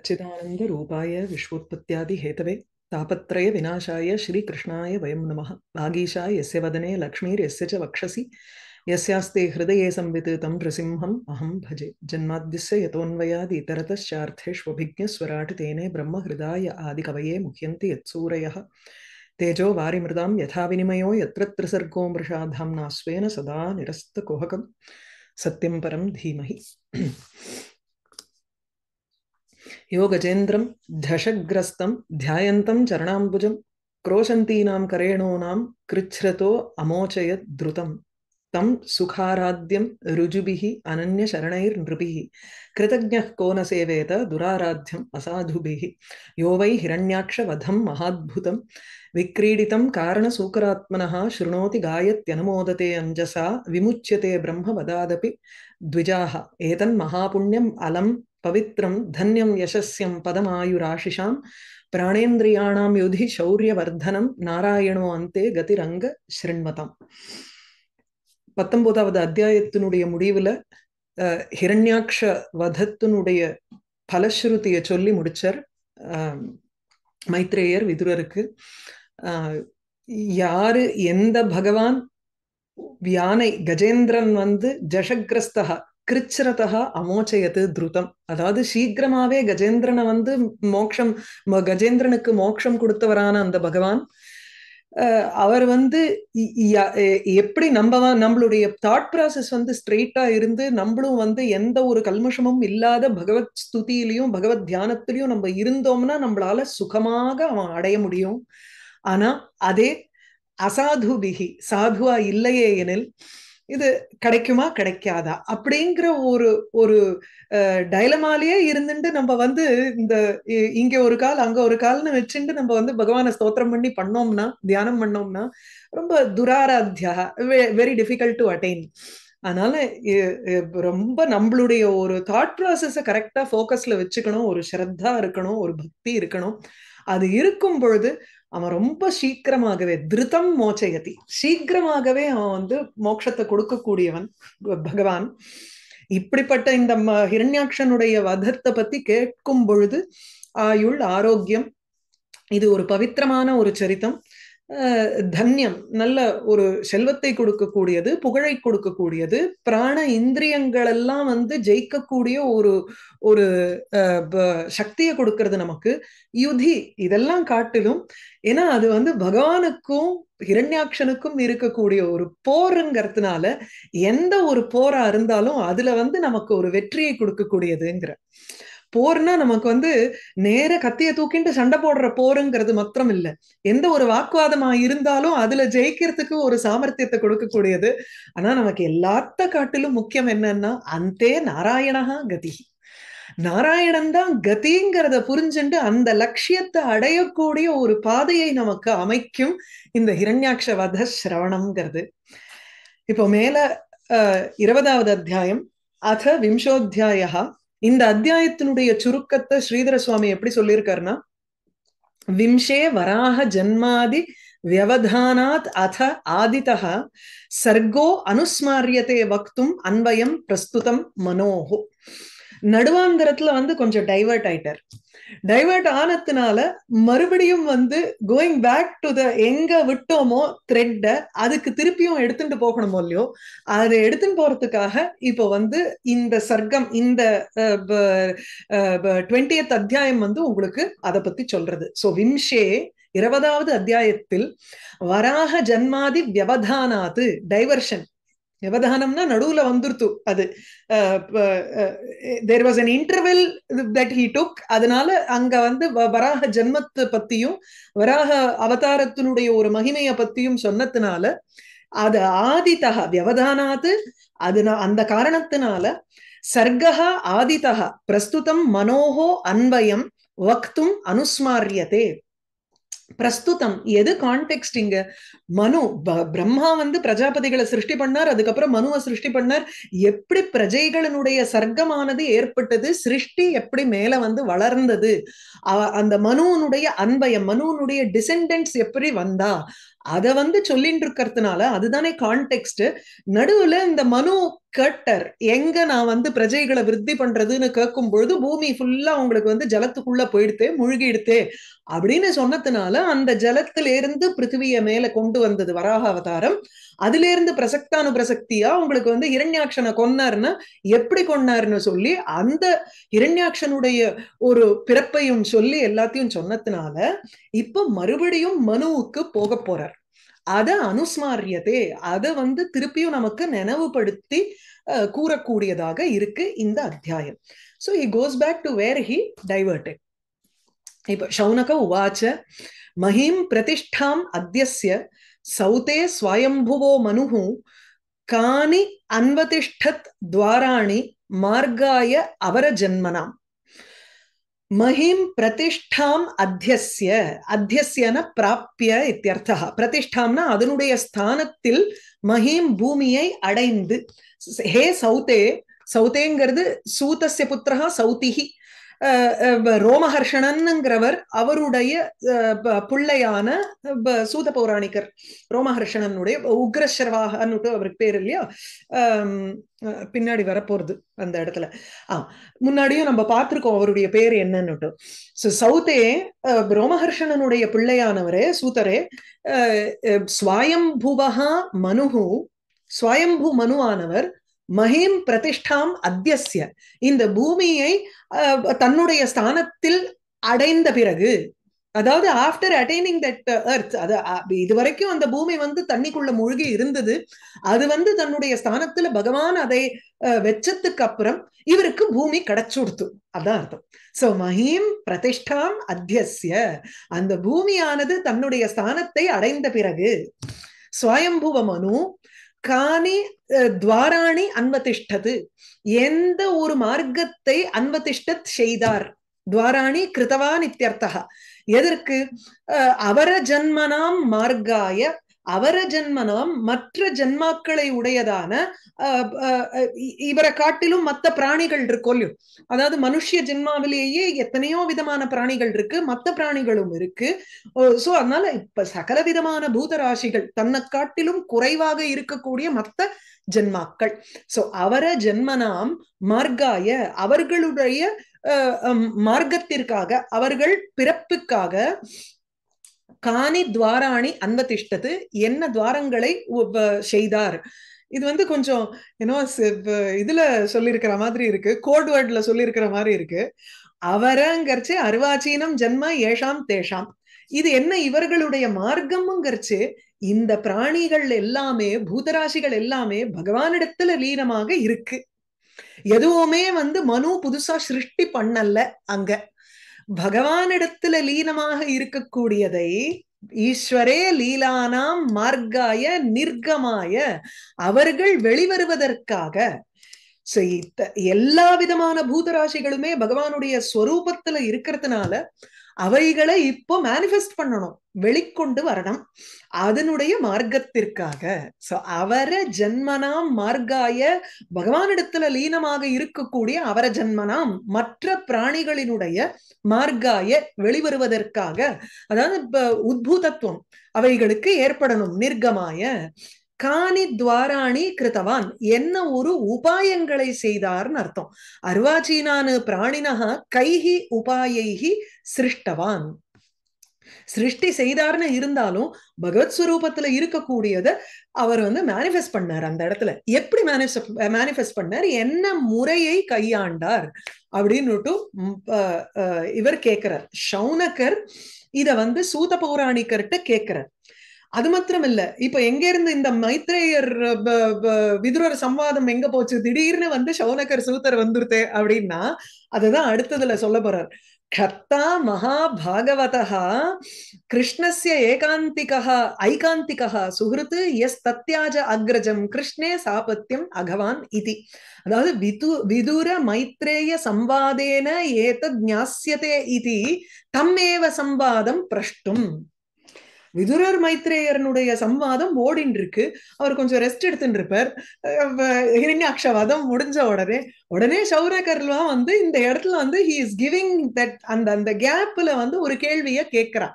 सच्चिदानंद रूपाय Hathaway तापत्रय विनाशाय श्री कृष्णाय वयं नमः भागीशा यस्य वदने यस्य च वक्षसि यस्यास्ते हृदये संवित् तं नृसिंहम् अहम् भजे जन्माद्यस्य यतोन्वयादि तेने ब्रह्म हृदाय आदि कवये मुह्यन्ति यत्सूरयः तेजो वारिमृदां यथा विनिमयो यत्रत्र सर्गो मृषाधाम्ना स्वेन सदा निरस्तकुहकं सत्यं परं धीमहि योगजेन्द्रं धशग्रस्तं ध्यायन्तं चरणाम्बुजं क्रोशन्तीनां करेणूनां कृच्छ्रतो अमोचयत् द्रुतं तं सुखाराद्यं ऋजुभिः अनन्यशरणैर्नृभिः कृतज्ञः को न सेवेत दुराराध्यम् असाधुभिः यो वै हिरण्याक्षवधं महाद्भुतं विक्रीडितं कारणसूकरात्मनः शृणोति गायत्यनुमोदते अञ्जसा विमुच्यते ब्रह्मवदादपि द्विजाः एतन्महापुण्यम् अलं பவித்ரம் தன்யம் யசஸ்யம் பதமாயுராஷிஷாம் பிராணேந்திரியாணாம் யுதி சௌரியவர்தனம் நாராயணோ அந்தே கதிரங்க ஸ்ருண்மதாம் பத்தொன்பதாவது அத்தியாயத்தினுடைய முடிவுல ஹிரண்யாட்ச வதத்தினுடைய பலஸ்ருதியை சொல்லி ஆஹ் மைத்ரேயர் விதுரருக்கு யாரு எந்த பகவான் யானை கஜேந்திரன் வந்து ஜஷகிரஸ்தகா கிருச்சிரதா அமோச்சயத்து துருதம் அதாவது சீக்கிரமாவே கஜேந்திரனை வந்து மோக்ஷம் கஜேந்திரனுக்கு மோக்ஷம் கொடுத்தவரான அந்த பகவான் அவர் வந்து எப்படி நம்ம நம்மளுடைய தாட் ப்ராசஸ் வந்து ஸ்ட்ரெயிட்டா இருந்து நம்மளும் வந்து எந்த ஒரு கல்மஷமும் இல்லாத பகவத் ஸ்துதியிலையும் பகவத் தியானத்திலையும் நம்ம இருந்தோம்னா நம்மளால சுகமாக அவன் அடைய முடியும் ஆனா அதே அசாது பிகி சாதுவா இல்லையே எனில் இது கிடைக்குமா கிடைக்காதா அப்படிங்கிற ஒரு ஒரு டைலமாலேயே இருந்துட்டு நம்ம வந்து இந்த இங்க ஒரு கால் அங்க ஒரு கால்னு வச்சுட்டு நம்ம வந்து பகவான ஸ்தோத்திரம் பண்ணி பண்ணோம்னா தியானம் பண்ணோம்னா ரொம்ப துராராத்தியா வெரி டிஃபிகல்ட் டு அட்டைன் அதனால ரொம்ப நம்மளுடைய ஒரு தாட் ப்ராசஸ கரெக்டா போக்கஸ்ல வச்சுக்கணும் ஒரு ஸ்ரத்தா இருக்கணும் ஒரு பக்தி இருக்கணும் அது இருக்கும் பொழுது அவன் ரொம்ப சீக்கிரமாகவே திருத்தம் மோச்சயதி சீக்கிரமாகவே அவன் வந்து மோட்சத்தை கொடுக்கக்கூடியவன் பகவான் இப்படிப்பட்ட இந்த ஹிரண்யாட்சனுடைய வதத்தை பத்தி கேட்கும் பொழுது ஆயுள் ஆரோக்கியம் இது ஒரு பவித்திரமான ஒரு சரித்தம் தன்யம் நல்ல ஒரு செல்வத்தை கொடுக்கக்கூடியது புகழை கொடுக்கக்கூடியது பிராண இந்திரியங்கள் எல்லாம் வந்து ஜெயிக்கக்கூடிய ஒரு ஒரு சக்தியை கொடுக்கறது நமக்கு யுதி இதெல்லாம் காட்டிலும் ஏன்னா அது வந்து பகவானுக்கும் ஹிரண்யாட்சனுக்கும் இருக்கக்கூடிய ஒரு போருங்கிறதுனால எந்த ஒரு போரா இருந்தாலும் அதுல வந்து நமக்கு ஒரு வெற்றியை கொடுக்கக்கூடியதுங்கிற போர்னா நமக்கு வந்து நேர கத்திய தூக்கிட்டு சண்டை போடுற போருங்கிறது மாத்திரம் இல்லை எந்த ஒரு வாக்குவாதமா இருந்தாலும் அதுல ஜெயிக்கிறதுக்கு ஒரு சாமர்த்தியத்தை கொடுக்கக்கூடியது ஆனா நமக்கு எல்லாத்த காட்டிலும் முக்கியம் என்னன்னா அந்தே நாராயணகா கதி நாராயணன் தான் கதிங்கிறத புரிஞ்சுண்டு அந்த லட்சியத்தை அடையக்கூடிய ஒரு பாதையை நமக்கு அமைக்கும் இந்த ஹிரண்யாட்ச வத சிரவணம்ங்கிறது இப்போ மேல இருபதாவது அத்தியாயம் அத விம்சோத்தியாயா இந்த அத்தியாயத்தினுடைய சுருக்கத்தை ஸ்ரீதர சுவாமி எப்படி சொல்லியிருக்காருன்னா விம்சே வராக ஜன்மாதி வியவதானாத் அத ஆதிதா சர்க்கோ அனுஸ்மாரியத்தை வக்தும் அன்வயம் பிரஸ்துதம் மனோஹோ நடுவாந்தரத்துல வந்து கொஞ்சம் டைவர்ட் ஆயிட்டார் டைவர்ட் ஆனதுனால மறுபடியும் வந்து கோயிங் பேக் டு த எங்க விட்டோமோ த்ரெட்ட அதுக்கு திருப்பியும் எடுத்துட்டு போகணுமோ இல்லையோ அதை எடுத்துட்டு போறதுக்காக இப்போ வந்து இந்த சர்க்கம் இந்த டுவெண்டியத் அத்தியாயம் வந்து உங்களுக்கு அதை பத்தி சொல்றது ஸோ விம்ஷே இருபதாவது அத்தியாயத்தில் வராக ஜன்மாதி வியவதானாது டைவர்ஷன் எவதானம்னா நடுவுல வந்துருத்து அது there was an interval that he took அதனால அங்க வந்து வராக ஜென்மத்தை பத்தியும் வராக அவதாரத்தினுடைய ஒரு மகிமையை பத்தியும் சொன்னதுனால அது ஆதித்தக வியவதானாது அது அந்த காரணத்தினால சர்க்கா ஆதித்தக பிரஸ்துதம் மனோகோ அன்பயம் வக்தும் அனுஸ்மாரியதே பிரஸ்துதம் எது கான்டெக்ட் இங்க மனு பிரம்மா வந்து பிரஜாபதிகளை சிருஷ்டி பண்ணார் அதுக்கப்புறம் மனுவை சிருஷ்டி பண்ணார் எப்படி பிரஜைகளினுடைய சர்க்கமானது ஏற்பட்டது சிருஷ்டி எப்படி மேல வந்து வளர்ந்தது அந்த மனுவனுடைய அன்பய மனுவனுடைய டிசெண்டன்ஸ் எப்படி வந்தா அதை வந்து சொல்லிட்டு இருக்கிறதுனால அதுதானே கான்டெக்ட் நடுவுல இந்த மனு கட்டர் எங்க நான் வந்து பிரஜைகளை விருத்தி பண்றதுன்னு கேட்கும் பொழுது பூமி ஃபுல்லா உங்களுக்கு வந்து ஜலத்துக்குள்ள போயிடுத்து முழுகிடுத்து அப்படின்னு சொன்னதுனால அந்த ஜலத்திலிருந்து பிருத்திவிய மேல கொண்டு வந்தது வராக அவதாரம் அதுல இருந்து பிரசக்தானு பிரசக்தியா உங்களுக்கு வந்து இரண்யாட்சனை கொன்னாருன்னா எப்படி கொன்னாருன்னு சொல்லி அந்த இரண்யாட்சனுடைய ஒரு பிறப்பையும் சொல்லி எல்லாத்தையும் சொன்னதுனால இப்ப மறுபடியும் மனுவுக்கு போக போறார் அத அனுஸ்மாரியதே அதை வந்து திருப்பியும் நமக்கு நினைவுபடுத்தி கூறக்கூடியதாக இருக்கு இந்த அத்தியாயம் so he goes back to where he diverted இப்ப சௌனக உவாச்ச மஹிம் பிரதிஷ்டாம் அத்தியசிய சௌதே ஸ்வயம்புவோ స్వయంభువో காணி அன்வதிஷ்டத் துவாராணி மார்காய அவர ஜென்மனாம் மகிம் பிரதிஷ்டாம் அத்தியசிய அத்தியசியன பிராப்பிய இத்தியர்த்தா பிரதிஷ்டாம்னா அதனுடைய ஸ்தானத்தில் மகிம் பூமியை அடைந்து ஹே சௌதே சௌதேங்கிறது சூதசிய புத்திரா சௌதிஹி ரோமஹர்ஷணன்ங்கிறவர் அவருடைய பிள்ளையான சூத பௌராணிகர் ரோமஹர்ஷணனுடைய உக்ரஸ்ரவாகன்னுட்டு அவருக்கு பேர் இல்லையா பின்னாடி வரப்போறது அந்த இடத்துல ஆஹ் முன்னாடியும் நம்ம பார்த்திருக்கோம் அவருடைய பேர் என்னன்னுட்டு சௌத்தே சவுத்தே ரோமஹர்ஷணனுடைய பிள்ளையானவரே சூத்தரே ஸ்வாயம்புவகா மனுஹு ஸ்வயம்பு மனுவானவர் மகிம் பிரதிஷ்டாம் அத்தியசிய இந்த பூமியை தன்னுடைய ஸ்தானத்தில் அடைந்த பிறகு அதாவது ஆஃப்டர் அட்டைனிங் தட் அர்த் அது இது வரைக்கும் அந்த பூமி வந்து தண்ணிக்குள்ள மூழ்கி இருந்தது அது வந்து தன்னுடைய ஸ்தானத்துல பகவான் அதை வெச்சத்துக்கு அப்புறம் இவருக்கு பூமி கிடைச்சுடுத்து அதான் அர்த்தம் சோ மஹீம் பிரதிஷ்டாம் அத்தியசிய அந்த பூமியானது தன்னுடைய ஸ்தானத்தை அடைந்த பிறகு சுவயம்புவ மனு காணி துவாராணி அன்வதிஷ்டது எந்த ஒரு மார்க்கத்தை அன்வதிஷ்டத் செய்தார் துவாராணி கிருத்தவான் இத்தியர்த்தா எதற்கு அவர ஜன்மனாம் மார்க்காய அவர ஜென்மனம் மற்ற ஜென்மாக்களை உடையதான இவரை காட்டிலும் மத்த பிராணிகள் இருக்கோ இல்லையோ அதாவது மனுஷிய ஜென்மாவிலேயே எத்தனையோ விதமான பிராணிகள் இருக்கு மத்த பிராணிகளும் இருக்கு சோ அதனால இப்ப சகல விதமான பூதராசிகள் தன்னை காட்டிலும் குறைவாக இருக்கக்கூடிய மத்த ஜென்மாக்கள் சோ அவர ஜென்மனாம் மார்காய அவர்களுடைய மார்க்கத்திற்காக அவர்கள் பிறப்புக்காக காணி துவாராணி அன்பதிஷ்டத்து என்ன துவாரங்களை செய்தார் இது வந்து கொஞ்சம் ஏன்னோ இதுல சொல்லியிருக்கிற மாதிரி இருக்கு கோட்வேர்ட்ல சொல்லியிருக்கிற மாதிரி இருக்கு அவரங்கிறச்சு அருவாச்சீனம் ஜென்ம ஏஷாம் தேஷாம் இது என்ன இவர்களுடைய மார்க்கம்ங்கிறச்சு இந்த பிராணிகள் எல்லாமே பூதராசிகள் எல்லாமே பகவானிடத்துல லீனமாக இருக்கு எதுவுமே வந்து மனு புதுசா சிருஷ்டி பண்ணல அங்க பகவானிடத்துல லீனமாக இருக்கக்கூடியதை ஈஸ்வரே லீலானாம் மார்க்காய நிர்கமாய அவர்கள் வெளிவருவதற்காக எல்லா விதமான பூதராசிகளுமே பகவானுடைய ஸ்வரூபத்துல இருக்கிறதுனால அவைகளை இப்போ மேனிஃபெஸ்ட் பண்ணணும் வெளிக்கொண்டு வரணும் அதனுடைய மார்க்கத்திற்காக சோ அவர ஜென்மனாம் மார்க்காய பகவானிடத்துல லீனமாக இருக்கக்கூடிய அவர ஜென்மனாம் மற்ற பிராணிகளினுடைய மார்க்காய வெளிவருவதற்காக அதாவது இப்ப உத்பூதத்துவம் அவைகளுக்கு ஏற்படணும் நிர்கமாய காணி துவாராணி கிருத்தவான் என்ன ஒரு உபாயங்களை செய்தார்னு அர்த்தம் அருவாச்சீனானு பிராணினஹா கைஹி உபாயைஹி சிருஷ்டவான் சிருஷ்டி செய்தார்னு இருந்தாலும் பகவத் ஸ்வரூபத்துல இருக்கக்கூடியத அவர் வந்து மேனிஃபெஸ்ட் பண்ணார் அந்த இடத்துல எப்படி மேனிஃபெஸ்ட் மேனிஃபெஸ்ட் பண்ணார் என்ன முறையை கையாண்டார் அப்படின்னுட்டு இவர் கேட்கிறார் சௌனகர் இத வந்து சூத பௌராணிக்கர்கிட்ட கேட்கிறார் அது மாத்திரமில்ல இப்ப எங்க இருந்து இந்த மைத்ரேயர் விதுரர் சம்வாதம் எங்க போச்சு திடீர்னு வந்து சௌனகர் சூத்தர் வந்துருத்தே அப்படின்னா அதுதான் அடுத்ததுல சொல்ல போறார் கர்த்தா மகாபாகவதா கிருஷ்ணசிய ஏகாந்திகா ஐகாந்திகா சுகிருத்து எஸ் தத்யாஜ அக்ரஜம் கிருஷ்ணே சாபத்தியம் அகவான் இது அதாவது விது விதுர மைத்ரேய சம்வாதேன ஏதத் ஞாசியதே இது தம்மேவ சம்வாதம் பிரஷ்டும் விதுரர் மைத்ரேயரனுடைய சம்வாதம் ஓடின் இருக்கு அவர் கொஞ்சம் ரெஸ்ட் எடுத்துட்டு இருப்பார் ஹிரண்யாக்ஷவாதம் முடிஞ்ச உடனே உடனே சௌரகர்லாம் வந்து இந்த இடத்துல வந்து ஹி இஸ் கிவிங் தட் அந்த அந்த கேப்ல வந்து ஒரு கேள்விய கேட்கிறான்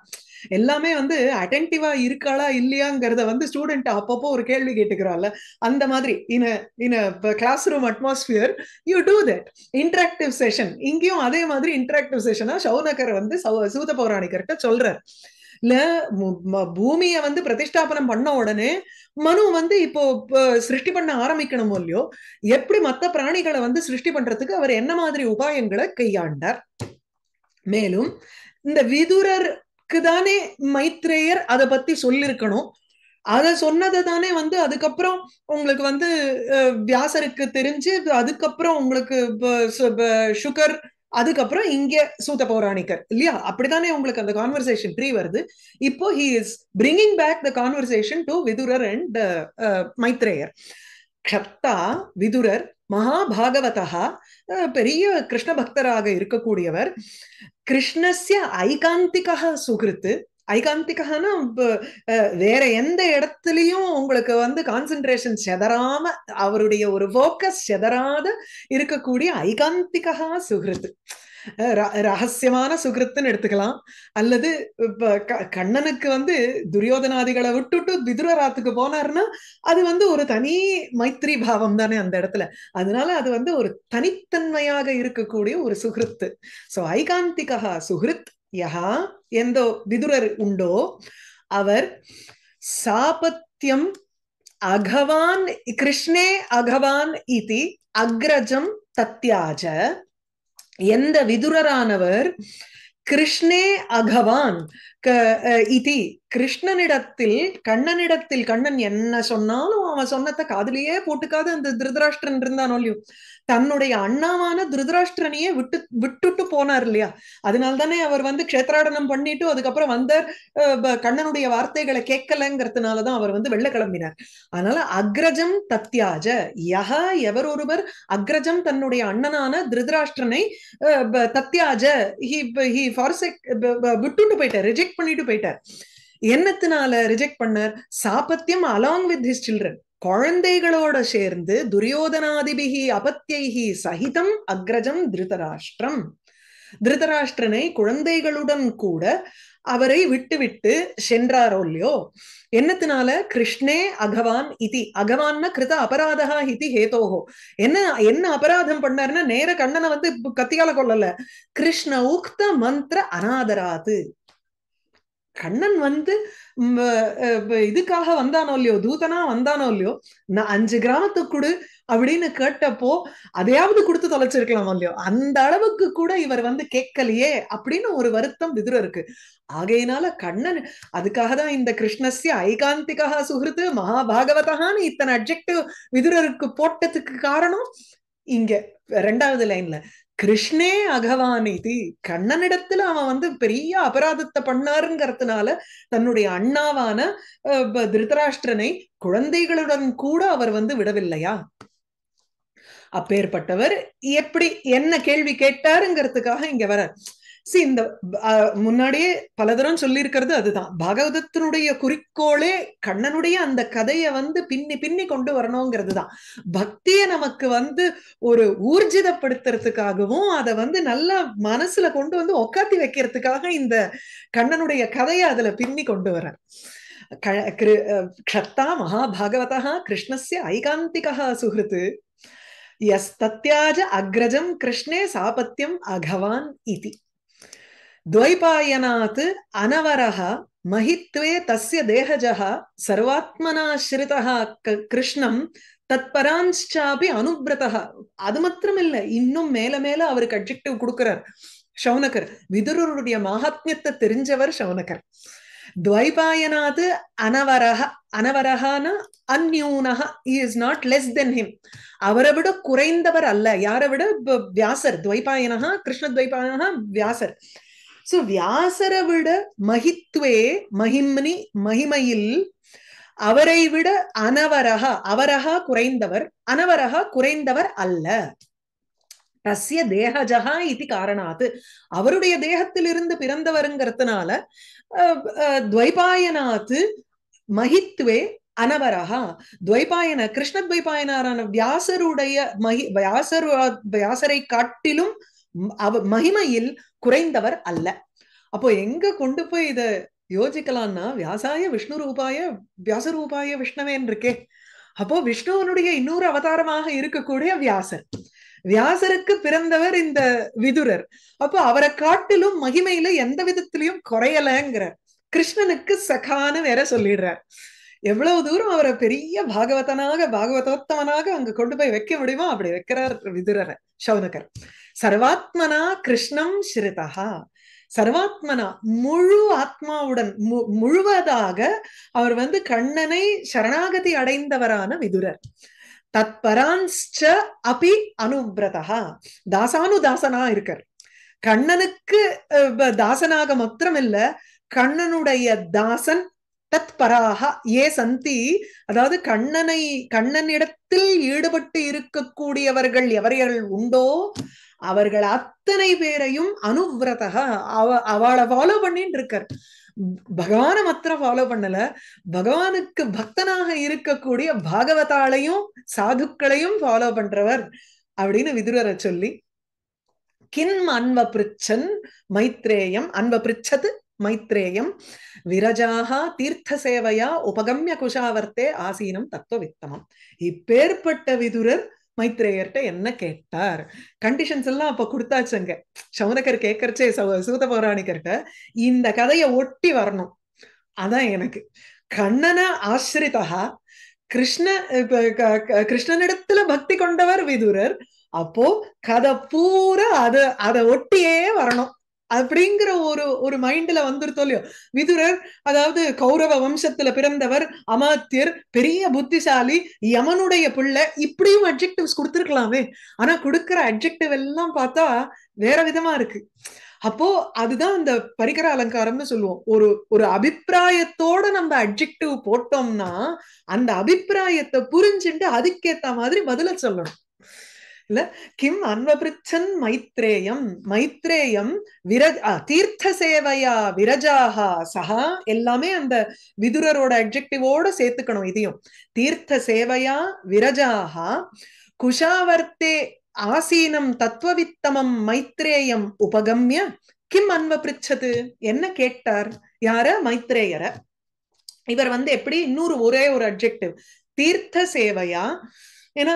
எல்லாமே வந்து அட்டென்டிவா இருக்காளா இல்லையாங்கிறத வந்து ஸ்டூடெண்ட் அப்பப்போ ஒரு கேள்வி கேட்டுக்கிறாள்ல அந்த மாதிரி in in classroom atmosphere you do that interactive session இங்கேயும் அதே மாதிரி இன்டராக்டிவ் செஷனா சௌனகர் வந்து சூத பௌராணிகர்கிட்ட சொல்றாரு இல்ல பூமியை வந்து பிரதிஷ்டாபனம் பண்ண உடனே மனு வந்து இப்போ சிருஷ்டி பண்ண ஆரம்பிக்கணுமோ இல்லையோ எப்படி மற்ற பிராணிகளை வந்து சிருஷ்டி பண்றதுக்கு அவர் என்ன மாதிரி உபாயங்களை கையாண்டார் மேலும் இந்த விதுரருக்கு தானே மைத்ரேயர் அதை பத்தி சொல்லிருக்கணும் அதை சொன்னதை தானே வந்து அதுக்கப்புறம் உங்களுக்கு வந்து வியாசருக்கு தெரிஞ்சு அதுக்கப்புறம் உங்களுக்கு சுகர் அதுக்கப்புறம் இங்க சூத்த பௌராணிகர் இல்லையா அப்படித்தானே உங்களுக்கு அந்த கான்வர்சேஷன் ட்ரீ வருது இப்போ he is bringing back the conversation to Vidura and uh, uh, Maitreya க்ஷப்தா விதுரர் மகாபாகவதா பெரிய கிருஷ்ண பக்தராக இருக்கக்கூடியவர் கிருஷ்ணஸ்ய ஐகாந்திக சுகிருத்து ஐகாந்திகனா வேற எந்த இடத்துலயும் உங்களுக்கு வந்து கான்சென்ட்ரேஷன் செதறாம அவருடைய ஒரு போக்கஸ் செதறாத இருக்கக்கூடிய ஐகாந்திகா சுகிருத்து ரகசியமான சுகிருத்துன்னு எடுத்துக்கலாம் அல்லது இப்ப கண்ணனுக்கு வந்து துரியோதனாதிகளை விட்டுட்டு விதுரராத்துக்கு போனார்னா அது வந்து ஒரு தனி மைத்ரி பாவம் தானே அந்த இடத்துல அதனால அது வந்து ஒரு தனித்தன்மையாக இருக்கக்கூடிய ஒரு சுகிருத்து சோ ஐகாந்திகா சுகிருத் யஹா எந்த விதுரர் உண்டோ அவர் சாபத்தியம் அகவான் கிருஷ்ணே அகவான் இது அக்ரஜம் தத்யாஜ எந்த விதுரரானவர் கிருஷ்ணே அகவான் இது கிருஷ்ணனிடத்தில் கண்ணனிடத்தில் கண்ணன் என்ன சொன்னாலும் அவன் சொன்னத காதலியே போட்டுக்காது அந்த திருதராஷ்டிரன் இருந்தான் இல்லையோ தன்னுடைய அண்ணாவான திருதராஷ்டிரனையே விட்டு விட்டுட்டு போனார் இல்லையா அதனால தானே அவர் வந்து க்ஷேத்ராடனம் பண்ணிட்டு அதுக்கப்புறம் வந்த கண்ணனுடைய வார்த்தைகளை கேட்கலங்கிறதுனாலதான் அவர் வந்து வெள்ள கிளம்பினார் அதனால அக்ரஜம் தத்யாஜ யக எவர் ஒருவர் அக்ரஜம் தன்னுடைய அண்ணனான திருதராஷ்டிரனை தத்யாஜ ஹி ஹி ஃபார்செக் விட்டுட்டு போயிட்டார் ரிஜெக்ட் பண்ணிட்டு போயிட்டார் என்னத்தினால ரிஜெக்ட் பண்ணார் சாபத்தியம் அலாங் வித் ஹிஸ் சில்ட்ரன் குழந்தைகளோட சேர்ந்து துரியோதனாதிபிகி அபத்தியைகி சகிதம் அக்ரஜம் திருதராஷ்டிரம் திருதராஷ்டிரனை குழந்தைகளுடன் கூட அவரை விட்டுவிட்டு சென்றாரோ இல்லையோ என்னத்தினால கிருஷ்ணே அகவான் இதி அகவான்னா கிருத அபராதகா இதி ஹேதோகோ என்ன என்ன அபராதம் பண்ணாருன்னா நேர கண்ணனை வந்து கத்தியால கொள்ளல கிருஷ்ண உக்த மந்திர அனாதராது கண்ணன் வந்து இதுக்காக வந்தானோ இல்லையோ தூதனா வந்தானோ இல்லையோ நான் அஞ்சு கிராமத்து கொடு அப்படின்னு கேட்டப்போ அதையாவது கொடுத்து தொலைச்சிருக்கலாம் இல்லையோ அந்த அளவுக்கு கூட இவர் வந்து கேட்கலையே அப்படின்னு ஒரு வருத்தம் விதுரம் இருக்கு ஆகையினால கண்ணன் அதுக்காக தான் இந்த கிருஷ்ணஸ்ய ஐகாந்திகா சுகிருத்து மகாபாகவதான்னு இத்தனை அப்ஜெக்டிவ் விதுரருக்கு போட்டதுக்கு காரணம் இங்க ரெண்டாவது லைன்ல கிருஷ்ணே அகவான் இது கண்ணனிடத்துல அவன் வந்து பெரிய அபராதத்தை பண்ணாருங்கிறதுனால தன்னுடைய அண்ணாவான திருதராஷ்டிரனை குழந்தைகளுடன் கூட அவர் வந்து விடவில்லையா அப்பேற்பட்டவர் எப்படி என்ன கேள்வி கேட்டாருங்கிறதுக்காக இங்க வர சி இந்த முன்னாடியே பலதரம் சொல்லியிருக்கிறது அதுதான் பாகவதத்தினுடைய குறிக்கோளே கண்ணனுடைய அந்த கதையை வந்து பின்னி பின்னி கொண்டு வரணுங்கிறது தான் பக்தியை நமக்கு வந்து ஒரு ஊர்ஜிதப்படுத்துறதுக்காகவும் அதை வந்து நல்லா மனசுல கொண்டு வந்து உக்காத்தி வைக்கிறதுக்காக இந்த கண்ணனுடைய கதையை அதுல பின்னி கொண்டு வர க்ஷத்தா மகாபாகவதா கிருஷ்ணஸ்ய ஐகாந்திகா சுகிருத்து எஸ் தத்யாஜ அக்ரஜம் கிருஷ்ணே சாபத்தியம் அகவான் இது द्वैपायनात् अनवरः महित्वे तस्य देहजः சர்வாத்மனாஸ்ரிதா கிருஷ்ணம் தத்பராஞ்சாபி அனுபிரதா அது மாத்திரம் இல்ல இன்னும் மேல மேல அவருக்கு அட்ஜெக்டிவ் கொடுக்கிறார் சௌனகர் விதுரருடைய மகாத்மியத்தை தெரிஞ்சவர் சௌனகர் துவைபாயனாது அனவரக அனவரகான அந்யூனக is not less than him அவரை விட குறைந்தவர் அல்ல யாரை விட வியாசர் துவைபாயனகா கிருஷ்ண துவைபாயனகா வியாசர் சோ வியாசரை விட மகித்வே மகிம்னி மகிமையில் அவரை விட அனவரக அவரக குறைந்தவர் அனவரக குறைந்தவர் அல்ல தசிய தேகஜா இது காரணாது அவருடைய தேகத்திலிருந்து பிறந்தவருங்கிறதுனால துவைபாயனாத்து மகித்வே அனவரகா துவைபாயன கிருஷ்ண துவைபாயனாரான வியாசருடைய மகி வியாசரு வியாசரை காட்டிலும் அவ மகிமையில் குறைந்தவர் அல்ல அப்போ எங்க கொண்டு போய் இத யோசிக்கலாம்னா வியாசாய விஷ்ணு ரூபாய வியாச ரூபாய விஷ்ணவேன் இருக்கே அப்போ விஷ்ணுவனுடைய இன்னொரு அவதாரமாக இருக்கக்கூடிய வியாசர் வியாசருக்கு பிறந்தவர் இந்த விதுரர் அப்போ அவரை காட்டிலும் மகிமையில எந்த விதத்திலையும் குறையலங்கிறார் கிருஷ்ணனுக்கு சகான வேற சொல்லிடுறார் எவ்வளவு தூரம் அவரை பெரிய பாகவதனாக பாகவதோத்தவனாக அங்க கொண்டு போய் வைக்க முடியுமோ அப்படி வைக்கிறார் விதுரரை சௌனகர் சர்வாத்மனா கிருஷ்ணம் ஸ்ருதா சர்வாத்மனா முழு ஆத்மாவுடன் முழுவதாக அவர் வந்து கண்ணனை சரணாகதி அடைந்தவரான விதுரர் தத்பரான்ஸ்ச அபி அனுபிரதா தாசானுதாசனா இருக்கார் கண்ணனுக்கு தாசனாக மாத்திரம் இல்ல கண்ணனுடைய தாசன் தத்பராக ஏ சந்தி அதாவது கண்ணனை கண்ணனிடத்தில் ஈடுபட்டு இருக்கக்கூடியவர்கள் எவரையர்கள் உண்டோ அவர்கள் அத்தனை பேரையும் அனுவிரதக அவ அவளை ஃபாலோ பண்ணிட்டு இருக்கார் பகவான மாத்திரம் ஃபாலோ பண்ணல பகவானுக்கு பக்தனாக இருக்கக்கூடிய பாகவதாலையும் சாதுக்களையும் ஃபாலோ பண்றவர் அப்படின்னு விதுரரை சொல்லி கிம் அன்ப பிரிச்சன் மைத்ரேயம் அன்ப பிரிச்சது மைத்ரேயம் விரஜாக தீர்த்த சேவையா உபகம்ய குஷாவர்த்தே ஆசீனம் தத்துவ வித்தமம் இப்பேற்பட்ட விதுரர் மைத்ரேயர்கிட்ட என்ன கேட்டார் கண்டிஷன்ஸ் எல்லாம் அப்ப கொடுத்தாச்சுங்க சௌனகர் கேட்கறச்சே சூத பௌராணிக்கர்கிட்ட இந்த கதையை ஒட்டி வரணும் அதான் எனக்கு கண்ணன ஆசிரிதா கிருஷ்ண கிருஷ்ணனிடத்துல பக்தி கொண்டவர் விதுரர் அப்போ கதை பூரா அத அதை ஒட்டியே வரணும் அப்படிங்கிற ஒரு ஒரு மைண்ட்ல வந்துருத்தோ இல்லையோ விதுரர் அதாவது கௌரவ வம்சத்துல பிறந்தவர் அமாத்தியர் பெரிய புத்திசாலி யமனுடைய பிள்ளை இப்படியும் அட்ஜெக்டிவ்ஸ் கொடுத்துருக்கலாமே ஆனா கொடுக்கற அட்ஜெக்டிவ் எல்லாம் பார்த்தா வேற விதமா இருக்கு அப்போ அதுதான் அந்த பரிகர அலங்காரம்னு சொல்லுவோம் ஒரு ஒரு அபிப்பிராயத்தோட நம்ம அட்ஜெக்டிவ் போட்டோம்னா அந்த அபிப்பிராயத்தை புரிஞ்சுட்டு அதுக்கேத்த மாதிரி பதில சொல்லணும் இல்ல கிம் அன்வபிருச்சன் மைத்ரேயம் மைத்ரேயம் விரஜ் தீர்த்த சேவையா விரஜாகா சஹா எல்லாமே அந்த விதுரரோட அப்ஜெக்டிவோட சேர்த்துக்கணும் இதையும் தீர்த்த சேவையா விரஜாகா குஷாவர்த்தே ஆசீனம் தத்துவவித்தமம் மைத்ரேயம் உபகம்ய கிம் அன்வபிருச்சது என்ன கேட்டார் யார மைத்ரேயர இவர் வந்து எப்படி இன்னொரு ஒரே ஒரு அப்ஜெக்டிவ் தீர்த்த சேவையா ஏன்னா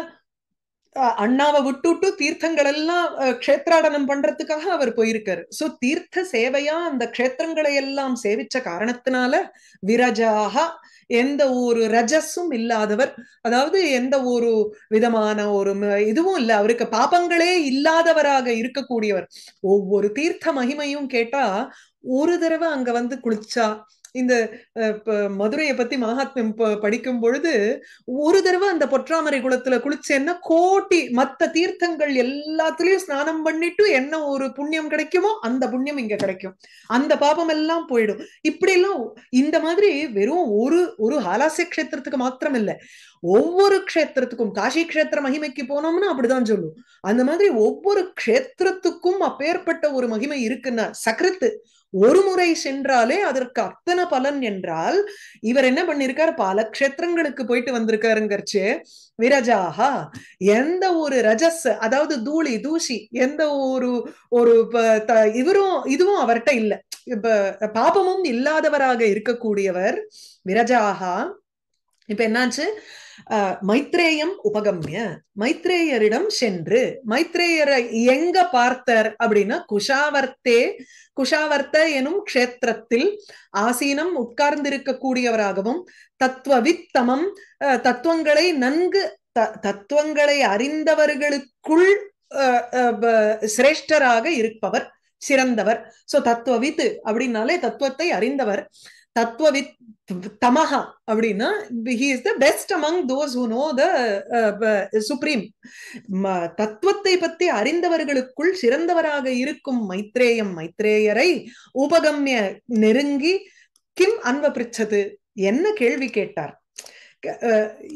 அண்ணாவை விட்டுட்டு தீர்த்தங்கள் எல்லாம் கஷேத்ராடனம் பண்றதுக்காக அவர் போயிருக்காரு சோ தீர்த்த சேவையா அந்த க்ஷேத்திரங்களை எல்லாம் சேவிச்ச காரணத்தினால விரஜாக எந்த ஒரு ரஜஸும் இல்லாதவர் அதாவது எந்த ஒரு விதமான ஒரு இதுவும் இல்ல அவருக்கு பாபங்களே இல்லாதவராக இருக்கக்கூடியவர் ஒவ்வொரு தீர்த்த மகிமையும் கேட்டா ஒரு தடவை அங்க வந்து குளிச்சா இந்த மதுரையை பத்தி மகாத்மியம் படிக்கும் பொழுது ஒரு தடவை அந்த பொற்றாமரை குளத்துல குளிச்சேன்னா கோட்டி மத்த தீர்த்தங்கள் எல்லாத்துலயும் ஸ்நானம் பண்ணிட்டு என்ன ஒரு புண்ணியம் கிடைக்குமோ அந்த புண்ணியம் இங்க கிடைக்கும் அந்த பாபம் எல்லாம் போயிடும் இப்படி எல்லாம் இந்த மாதிரி வெறும் ஒரு ஒரு ஹாலாசிய கஷேத்திரத்துக்கு மாத்திரம் இல்லை ஒவ்வொரு க்ஷேத்திரத்துக்கும் காஷி கஷேத்திர மகிமைக்கு போனோம்னா அப்படிதான் சொல்லும் அந்த மாதிரி ஒவ்வொரு க்ஷேத்திரத்துக்கும் அப்பேற்பட்ட ஒரு மகிமை இருக்குன்னா சக்ரித்து ஒரு முறை சென்றாலே அதற்கு அத்தனை பலன் என்றால் இவர் என்ன பண்ணிருக்காரு பல கஷேத்திரங்களுக்கு போயிட்டு வந்திருக்காருங்கிறச்சு விரஜாஹா எந்த ஒரு ரஜஸ் அதாவது தூளி தூசி எந்த ஒரு ஒரு இவரும் இதுவும் அவர்கிட்ட இல்லை இப்ப பாபமும் இல்லாதவராக இருக்கக்கூடியவர் விரஜாகா இப்ப என்னாச்சு மைத்ரேயம் உபகம்ய மைத்ரேயரிடம் சென்று மைத்ரேயரை எங்க பார்த்தர் அப்படின்னா குஷாவர்த்தே குஷாவர்த்த எனும் க்ஷேத்திரத்தில் ஆசீனம் உட்கார்ந்திருக்கக்கூடியவராகவும் தத்துவவித்தமம் தத்துவங்களை நன்கு தத்துவங்களை அறிந்தவர்களுக்குள் சிரேஷ்டராக இருப்பவர் சிறந்தவர் சோ தத்துவவித்து அப்படின்னாலே தத்துவத்தை அறிந்தவர் தத்துவவித் தமஹா அப்படின்னா he is the best among those who know the supreme தத்துவத்தை பத்தி அறிந்தவர்களுக்குள் சிறந்தவராக இருக்கும் மைத்ரேயம் மைத்ரேயரை உபகம்ய நெருங்கி கிம் அன்ப பிரிச்சது என்ன கேள்வி கேட்டார்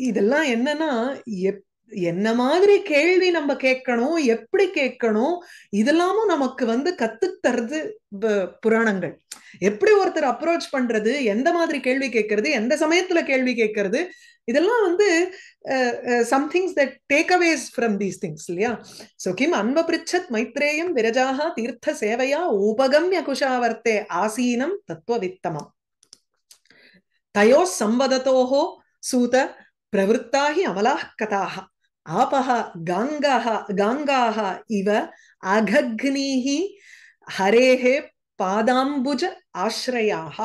இதெல்லாம் என்னன்னா எப் என்ன மாதிரி கேள்வி நம்ம கேட்கணும் எப்படி கேட்கணும் இதெல்லாமும் நமக்கு வந்து கத்து தருது புராணங்கள் எப்படி ஒருத்தர் அப்ரோச் பண்றது எந்த மாதிரி கேள்வி கேட்கறது எந்த சமயத்துல கேள்வி கேட்கறது இதெல்லாம் வந்து somethings that take aways from these things இல்லையா சோ கிம் பிரிச்சத் மைத்ரேயம் விரஜாக தீர்த்த சேவையா உபகம்ய குஷாவர்த்தே ஆசீனம் தத்துவ வித்தமம் தயோ சம்பதத்தோஹோ சூத பிரவருத்தாகி அமலாக கதாகா ஆபக கங்காக இவ அகக்னீஹி ஹரேஹே பாதாம்புஜ ஆஸ்ரயாக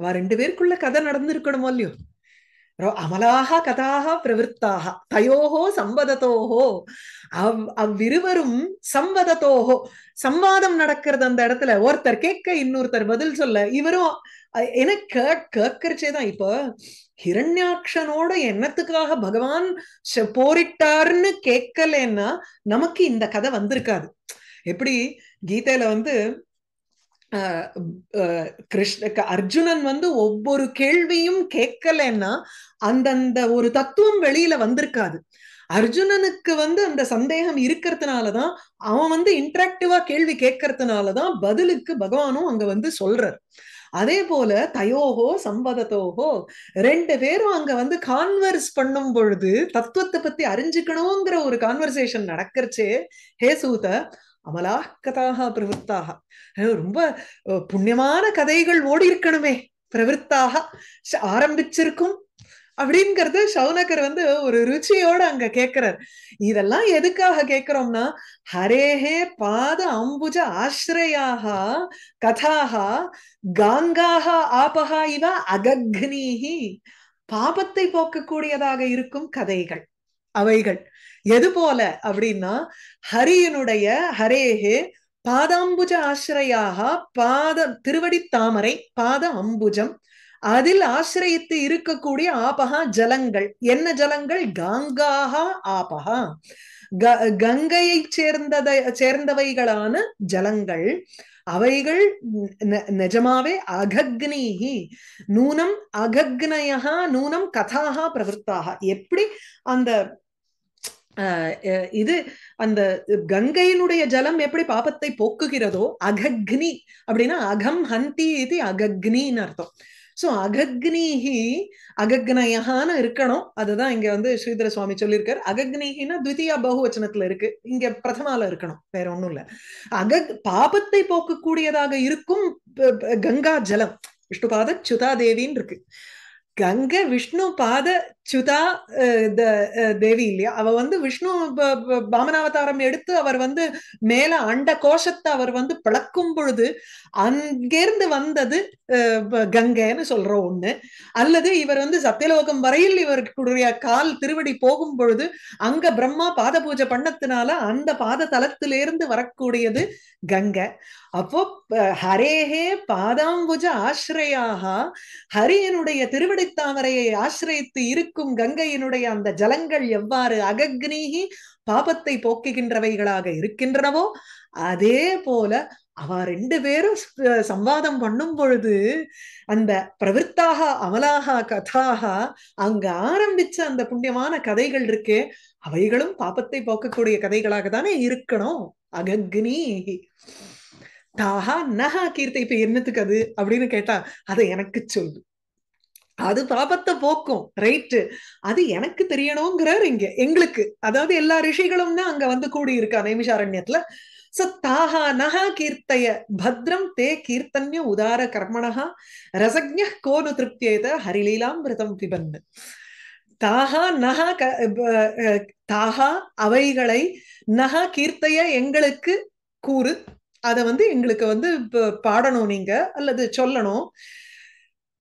அவ ரெண்டு பேருக்குள்ள கதை நடந்திருக்கணுமோ இல்லையோ அமலாக கதாக பிரவருத்தாக தயோகோ சம்பதத்தோகோ அவ் அவ்விருவரும் சம்பதத்தோகோ சம்வாதம் நடக்கிறது அந்த இடத்துல ஒருத்தர் கேட்க இன்னொருத்தர் பதில் சொல்ல இவரும் ஏன்னா கே கேட்கறச்சே தான் இப்போ ஹிரண்யாட்சனோட எண்ணத்துக்காக பகவான் போரிட்டாருன்னு கேட்கலன்னா நமக்கு இந்த கதை வந்திருக்காது எப்படி கீதையில வந்து கிருஷ்ண அர்ஜுனன் வந்து ஒவ்வொரு கேள்வியும் கேட்கலன்னா அந்தந்த ஒரு தத்துவம் வெளியில வந்திருக்காது அர்ஜுனனுக்கு வந்து அந்த சந்தேகம் இருக்கிறதுனாலதான் அவன் வந்து இன்ட்ராக்டிவா கேள்வி கேட்கறதுனாலதான் பதிலுக்கு பகவானும் அங்க வந்து சொல்றார் அதே போல தயோகோ சம்பதத்தோகோ ரெண்டு பேரும் அங்க வந்து கான்வர்ஸ் பண்ணும் பொழுது தத்துவத்தை பத்தி அறிஞ்சுக்கணுங்கிற ஒரு கான்வர்சேஷன் நடக்கிறச்சே ஹே சூத அமலா கதாக பிரவருத்தாக ரொம்ப புண்ணியமான கதைகள் ஓடி இருக்கணுமே பிரவருத்தாக ஆரம்பிச்சிருக்கும் அப்படிங்கறத சௌனகர் வந்து ஒரு ருச்சியோட அங்க கேக்குறார் இதெல்லாம் எதுக்காக கேக்குறோம்னா ஹரேஹே பாத அம்புஜ ஆசிரயாக கதாக காங்காக ஆபகா இவ அகக்னீஹி பாபத்தை போக்கக்கூடியதாக இருக்கும் கதைகள் அவைகள் எது போல அப்படின்னா ஹரியினுடைய ஹரேஹே பாதாம்புஜ ஆசிரயாக பாத திருவடி தாமரை பாத அம்புஜம் அதில் ஆசிரியத்து இருக்கக்கூடிய ஆபகா ஜலங்கள் என்ன ஜலங்கள் காங்காகா ஆபகா கங்கையை சேர்ந்ததை சேர்ந்தவைகளான ஜலங்கள் அவைகள் நிஜமாவே அகக்னிஹி நூனம் அகக்னயா நூனம் கதாக பிரவருத்தாக எப்படி அந்த இது அந்த கங்கையினுடைய ஜலம் எப்படி பாபத்தை போக்குகிறதோ அகக்னி அப்படின்னா அகம் ஹந்தி இது அகக்னின்னு அர்த்தம் ஸோ அகக்னிஹி அகக்னயான்னு இருக்கணும் அதுதான் இங்க வந்து ஸ்ரீதர சுவாமி சொல்லியிருக்காரு அகக்னிகின்னா த்விதியா பகுவச்சனத்துல இருக்கு இங்க பிரதமால இருக்கணும் வேற ஒண்ணும் இல்ல அகக் பாபத்தை போக்கக்கூடியதாக இருக்கும் கங்கா ஜலம் விஷ்ணு பாத சுதா தேவின்னு இருக்கு கங்கை விஷ்ணு பாத சுதா தேவி இல்லையா அவ வந்து விஷ்ணு பாமனாவதாரம் எடுத்து அவர் வந்து மேல அண்ட கோஷத்தை அவர் வந்து பிளக்கும் பொழுது அங்கிருந்து வந்தது கங்கைன்னு சொல்ற ஒண்ணு அல்லது இவர் வந்து சத்தியலோகம் வரையில் இவருக்கு கால் திருவடி போகும் பொழுது அங்க பிரம்மா பாத பூஜை பண்ணத்தினால அந்த பாத தலத்திலிருந்து வரக்கூடியது கங்கை அப்போ ஹரேஹே பாதாம்புஜ ஆசிரியாக ஹரியனுடைய திருவடி தாமரையை ஆசிரியத்து இருக்கும் இருக்கும் கங்கையினுடைய அந்த ஜலங்கள் எவ்வாறு அகக்னீகி பாபத்தை போக்குகின்றவைகளாக இருக்கின்றனவோ அதே போல அவ ரெண்டு பேரும் சம்வாதம் பண்ணும் பொழுது அந்த பிரவிற்த்தாக அமலாக கதாக அங்க ஆரம்பிச்ச அந்த புண்ணியமான கதைகள் இருக்கே அவைகளும் பாபத்தை போக்கக்கூடிய கதைகளாக தானே இருக்கணும் அகக்னி தாகா நகா கீர்த்தை இப்ப என்னத்துக்கு அது அப்படின்னு கேட்டா அதை எனக்கு சொல்லு அது பாபத்தை போக்கும் ரைட்டு அது எனக்கு தெரியணுங்கிறார் இங்க எங்களுக்கு அதாவது எல்லா ரிஷிகளும் தான் அங்க வந்து கூடி இருக்கா நைமிஷாரண்யத்துல தாஹா நகா கீர்த்தைய பத்ரம் தே கீர்த்தன்ய உதார கர்மணா ரசஜ கோனு ஹரிலீலாம் விரதம் பிபன்னு தாகா நகா தாகா அவைகளை நகா கீர்த்தைய எங்களுக்கு கூறு அதை வந்து எங்களுக்கு வந்து பாடணும் நீங்க அல்லது சொல்லணும்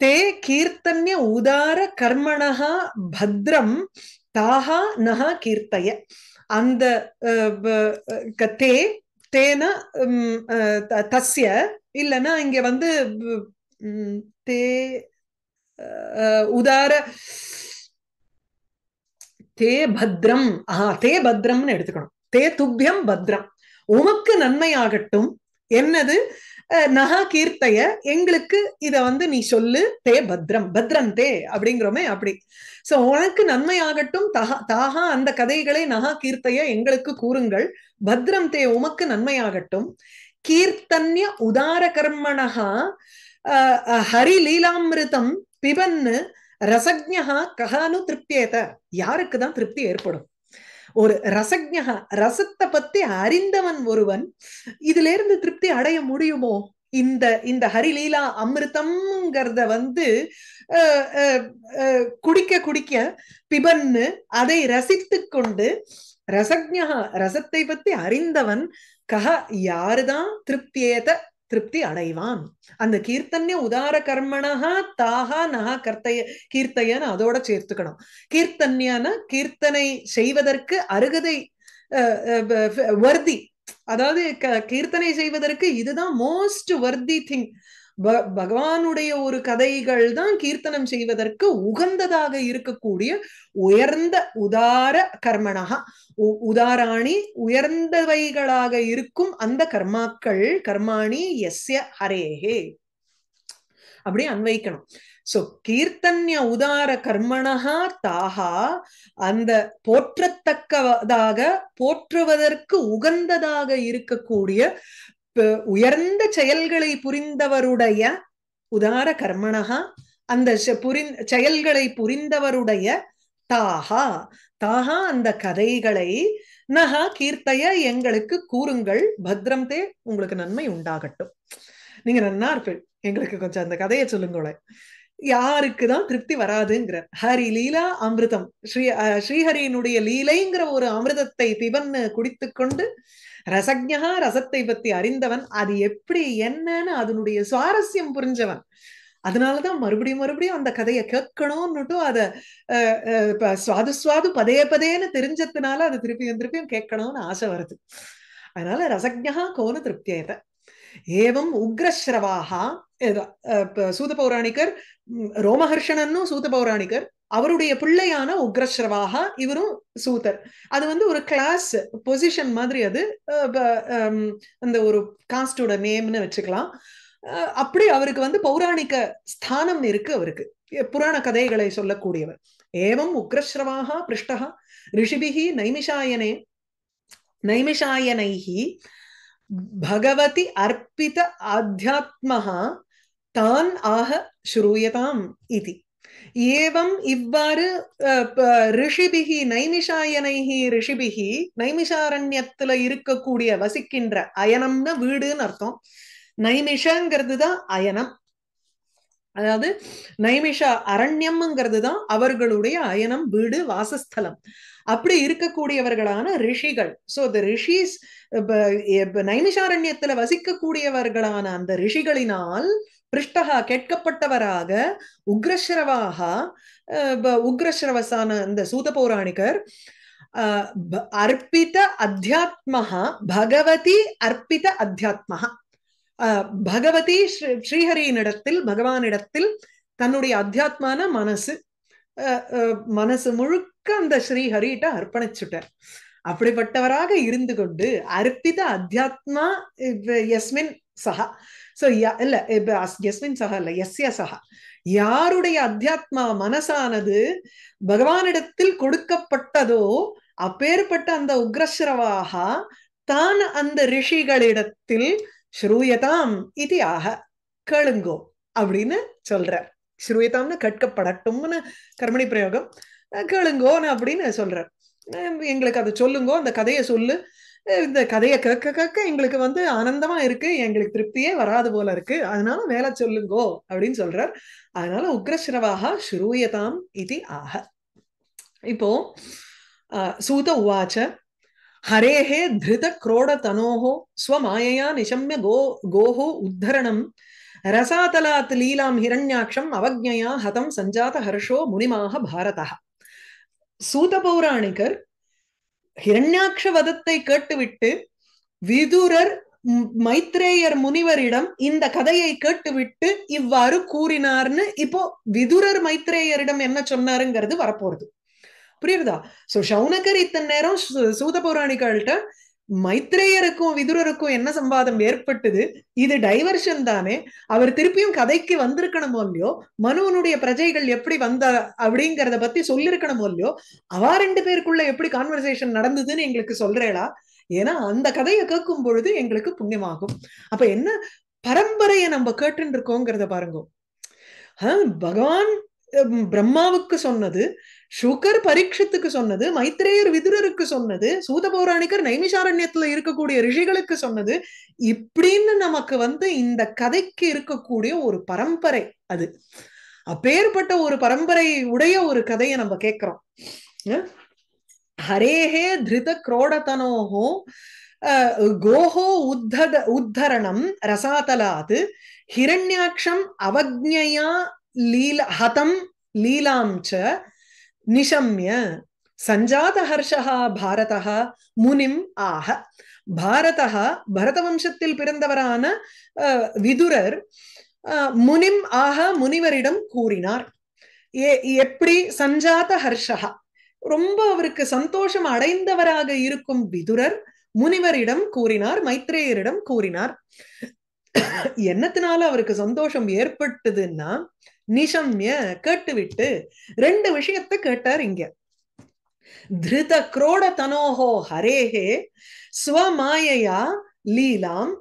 தே கீர்த்தன்ய உதார கர்மணா பத்ரம் தாஹா நஹா கீர்த்தய அந்த தே தேன தஸ்ய இல்லைன்னா இங்க வந்து தே உதார தே பத்ரம் ஆஹா தே பத்ரம்னு எடுத்துக்கணும் தே துப்பியம் பத்ரம் உமக்கு நன்மையாகட்டும் என்னது நகா கீர்த்தைய எங்களுக்கு இத வந்து நீ சொல்லு தே பத்ரம் பத்ரம் தே அப்படிங்கிறோமே அப்படி சோ உனக்கு நன்மையாகட்டும் தகா தாகா அந்த கதைகளை நகா கீர்த்தைய எங்களுக்கு கூறுங்கள் பத்ரம் தே உமக்கு நன்மையாகட்டும் கீர்த்தன்ய உதார கர்மணகா ஹரி லீலாமிருதம் பிபன்னு ரசஜா கஹானு திருப்தியேத யாருக்குதான் திருப்தி ஏற்படும் ஒரு ரசக்ஞா ரசத்தை பத்தி அறிந்தவன் ஒருவன் இதுல இருந்து திருப்தி அடைய முடியுமோ இந்த இந்த ஹரிலீலா அமிர்தம்ங்கிறத வந்து குடிக்க குடிக்க பிபன்னு அதை ரசித்து கொண்டு ரசக்ஞா ரசத்தை பத்தி அறிந்தவன் கஹ யாருதான் திருப்தியேத திருப்தி அடைவான் அந்த கீர்த்தன்ய உதார கர்மனகா தாகா நகா கர்த்தைய கீர்த்தையன்னு அதோட சேர்த்துக்கணும் கீர்த்தன்யான கீர்த்தனை செய்வதற்கு அருகதை வர்தி அதாவது கீர்த்தனை செய்வதற்கு இதுதான் மோஸ்ட் வர்தி திங் பகவானுடைய ஒரு கதைகள் தான் கீர்த்தனம் செய்வதற்கு உகந்ததாக இருக்கக்கூடிய உயர்ந்த உதார கர்மனாக உதாராணி உயர்ந்தவைகளாக இருக்கும் அந்த கர்மாக்கள் கர்மாணி எஸ்ய ஹரேஹே அப்படி அன்வைக்கணும் சோ கீர்த்தன்ய உதார கர்மனஹா தாகா அந்த போற்றத்தக்கதாக போற்றுவதற்கு உகந்ததாக இருக்கக்கூடிய உயர்ந்த செயல்களை புரிந்தவருடைய உதார கர்மணகா அந்த செயல்களை புரிந்தவருடைய தாகா தாகா அந்த கதைகளை நகா கீர்த்தைய எங்களுக்கு கூறுங்கள் பத்ரம் தே உங்களுக்கு நன்மை உண்டாகட்டும் நீங்க நன்னா இருப்பீள் எங்களுக்கு கொஞ்சம் அந்த கதையை சொல்லுங்களேன் யாருக்குதான் திருப்தி வராதுங்கிற ஹரி லீலா அமிர்தம் ஸ்ரீ ஸ்ரீஹரியினுடைய லீலைங்கிற ஒரு அமிர்தத்தை திபன் குடித்து கொண்டு ரசஜா ரசத்தை பத்தி அறிந்தவன் அது எப்படி என்னன்னு அதனுடைய சுவாரஸ்யம் புரிஞ்சவன் அதனாலதான் மறுபடியும் மறுபடியும் அந்த கதையை கேட்கணும்னுட்டும் அதை சுவாது சுவாது பதே பதேன்னு தெரிஞ்சதுனால அது திருப்பியும் திருப்பியும் கேட்கணும்னு ஆசை வருது அதனால ரசஜா கோனு திருப்தியாயத ஏவம் உக்ரஸ்ரவாகா சூத பௌராணிகர் ரோமஹர்ஷணன்னும் சூத பௌராணிகர் அவருடைய பிள்ளையான உக்ரஸ்ரவாக இவரும் சூதர் அது வந்து ஒரு கிளாஸ் பொசிஷன் மாதிரி அது அந்த ஒரு காஸ்டோட நேம்னு வச்சுக்கலாம் அப்படி அவருக்கு வந்து பௌராணிக ஸ்தானம் இருக்கு அவருக்கு புராண கதைகளை சொல்லக்கூடியவர் ஏவம் உக்ரஸ்ரவாக பிருஷ்டா ரிஷிபிகி நைமிஷாயனே நைமிஷாயனைகி பகவதி அர்ப்பித ஆத்தியாத்மஹா தான் ஆக ஸ்ரூயதாம் இது ஏவம் இவ்வாறு ரிஷிபிகி நைமிஷாயனைகி ரிஷிபிகி நைமிஷாரண்யத்துல இருக்கக்கூடிய வசிக்கின்ற அயனம்னா வீடுன்னு அர்த்தம் நைமிஷங்கிறது தான் அயனம் அதாவது நைமிஷா அரண்யம்ங்கிறது தான் அவர்களுடைய அயனம் வீடு வாசஸ்தலம் அப்படி இருக்கக்கூடியவர்களான ரிஷிகள் சோ த ரிஷிஸ் நைமிஷாரண்யத்துல வசிக்கக்கூடியவர்களான அந்த ரிஷிகளினால் பிருஷ்டகா கேட்கப்பட்டவராக உக்ரஸ்ரவாக உக்ரஸ்ரவசான அந்த சூத பௌராணிகர் அர்ப்பித அத்தியாத்மஹா பகவதி அர்ப்பித அத்தியாத்மஹா பகவதி ஸ்ரீஹரியினிடத்தில் பகவானிடத்தில் தன்னுடைய அத்தியாத்மான மனசு மனசு முழுக்க அந்த ஸ்ரீஹரிட்ட அர்ப்பணிச்சுட்டார் அப்படிப்பட்டவராக இருந்து கொண்டு அர்ப்பித அத்தியாத்மா எஸ்மின் சஹா சோ இல்ல எஸ்மின் சகா இல்ல எஸ்ய சகா யாருடைய அத்தியாத்மா மனசானது பகவானிடத்தில் கொடுக்கப்பட்டதோ அப்பேற்பட்ட அந்த உக்ரஸ்ரவாக தான் அந்த ரிஷிகளிடத்தில் ஸ்ரூயதாம் இது ஆக கேளுங்கோ அப்படின்னு சொல்ற ஸ்ரூயதாம்னு கற்கப்படட்டும்னு கர்மணி பிரயோகம் கேளுங்கோன்னு அப்படின்னு சொல்ற எங்களுக்கு அதை சொல்லுங்கோ அந்த கதையை சொல்லு இந்த கதையை கேட்க கேட்க எங்களுக்கு வந்து ஆனந்தமா இருக்கு எங்களுக்கு திருப்தியே வராது போல இருக்கு அதனால வேலை சொல்லுங்கோ அப்படின்னு சொல்றார் அதனால உக்ரஸ்ரவாக ஸ்ரூயதாம் இது ஆக இப்போ சூத உவாச்ச ஹரேஹே திருத குரோட தனோஹோ ஸ்வமாயையா நிஷம்ய கோ கோஹோ உத்தரணம் ரசாதலாத் லீலாம் ஹிரண்யாட்சம் அவஜயா ஹதம் சஞ்சாத ஹர்ஷோ முனிமாக பாரத சூத பௌராணிகர் ஹிரண்யாட்ச வதத்தை கேட்டுவிட்டு விதுரர் மைத்ரேயர் முனிவரிடம் இந்த கதையை கேட்டுவிட்டு இவ்வாறு கூறினார்னு இப்போ விதுரர் மைத்ரேயரிடம் என்ன சொன்னாருங்கிறது வரப்போறது புரியுறதா சோ சௌனகர் இத்தனை நேரம் சூத பௌராணிகள்கிட்ட மைத்ரேயருக்கும் விதுரருக்கும் என்ன சம்பாதம் ஏற்பட்டது இது டைவர்ஷன் தானே அவர் திருப்பியும் கதைக்கு வந்திருக்கணுமோ இல்லையோ மனுவனுடைய பிரஜைகள் எப்படி வந்த அப்படிங்கிறத பத்தி சொல்லிருக்கணுமோ இல்லையோ அவா ரெண்டு பேருக்குள்ள எப்படி கான்வர்சேஷன் நடந்ததுன்னு எங்களுக்கு சொல்றேளா ஏன்னா அந்த கதையை கேட்கும் பொழுது எங்களுக்கு புண்ணியமாகும் அப்ப என்ன பரம்பரையை நம்ம கேட்டுன்னு பாருங்க பகவான் பிரம்மாவுக்கு சொன்னது சுகர் பரீட்சத்துக்கு சொன்னது மைத்ரேயர் விதுரருக்கு சொன்னது சூத பௌராணிகர் நைமிஷாரண்யத்துல இருக்கக்கூடிய ரிஷிகளுக்கு சொன்னது இப்படின்னு நமக்கு வந்து இந்த கதைக்கு இருக்கக்கூடிய ஒரு பரம்பரை அது அப்பேற்பட்ட ஒரு பரம்பரை உடைய ஒரு கதையை நம்ம கேட்கிறோம் ஹரேஹே திருத குரோடதனோகோ கோஹோ உத்தத உத்தரணம் ரசாதலாது ஹிரண்யாட்சம் அவக்ஞயா லீலா ஹதம் லீலாம் நிஷம்ய சஞ்சாத ஹர்ஷா முனிம் ஆக பாரதா பரதவம்சத்தில் பிறந்தவரான விதுரர் முனிம் ஆக முனிவரிடம் கூறினார் ஏ எப்படி சஞ்சாத ஹர்ஷா ரொம்ப அவருக்கு சந்தோஷம் அடைந்தவராக இருக்கும் விதுரர் முனிவரிடம் கூறினார் மைத்ரேயரிடம் கூறினார் என்னத்தினால அவருக்கு சந்தோஷம் ஏற்பட்டதுன்னா நிஷம்ய கேட்டுவிட்டு ரெண்டு விஷயத்தை கேட்டார் இங்க திருத குரோட தனோகோ ஹரேகே ஸ்வமாயையா லீலாம்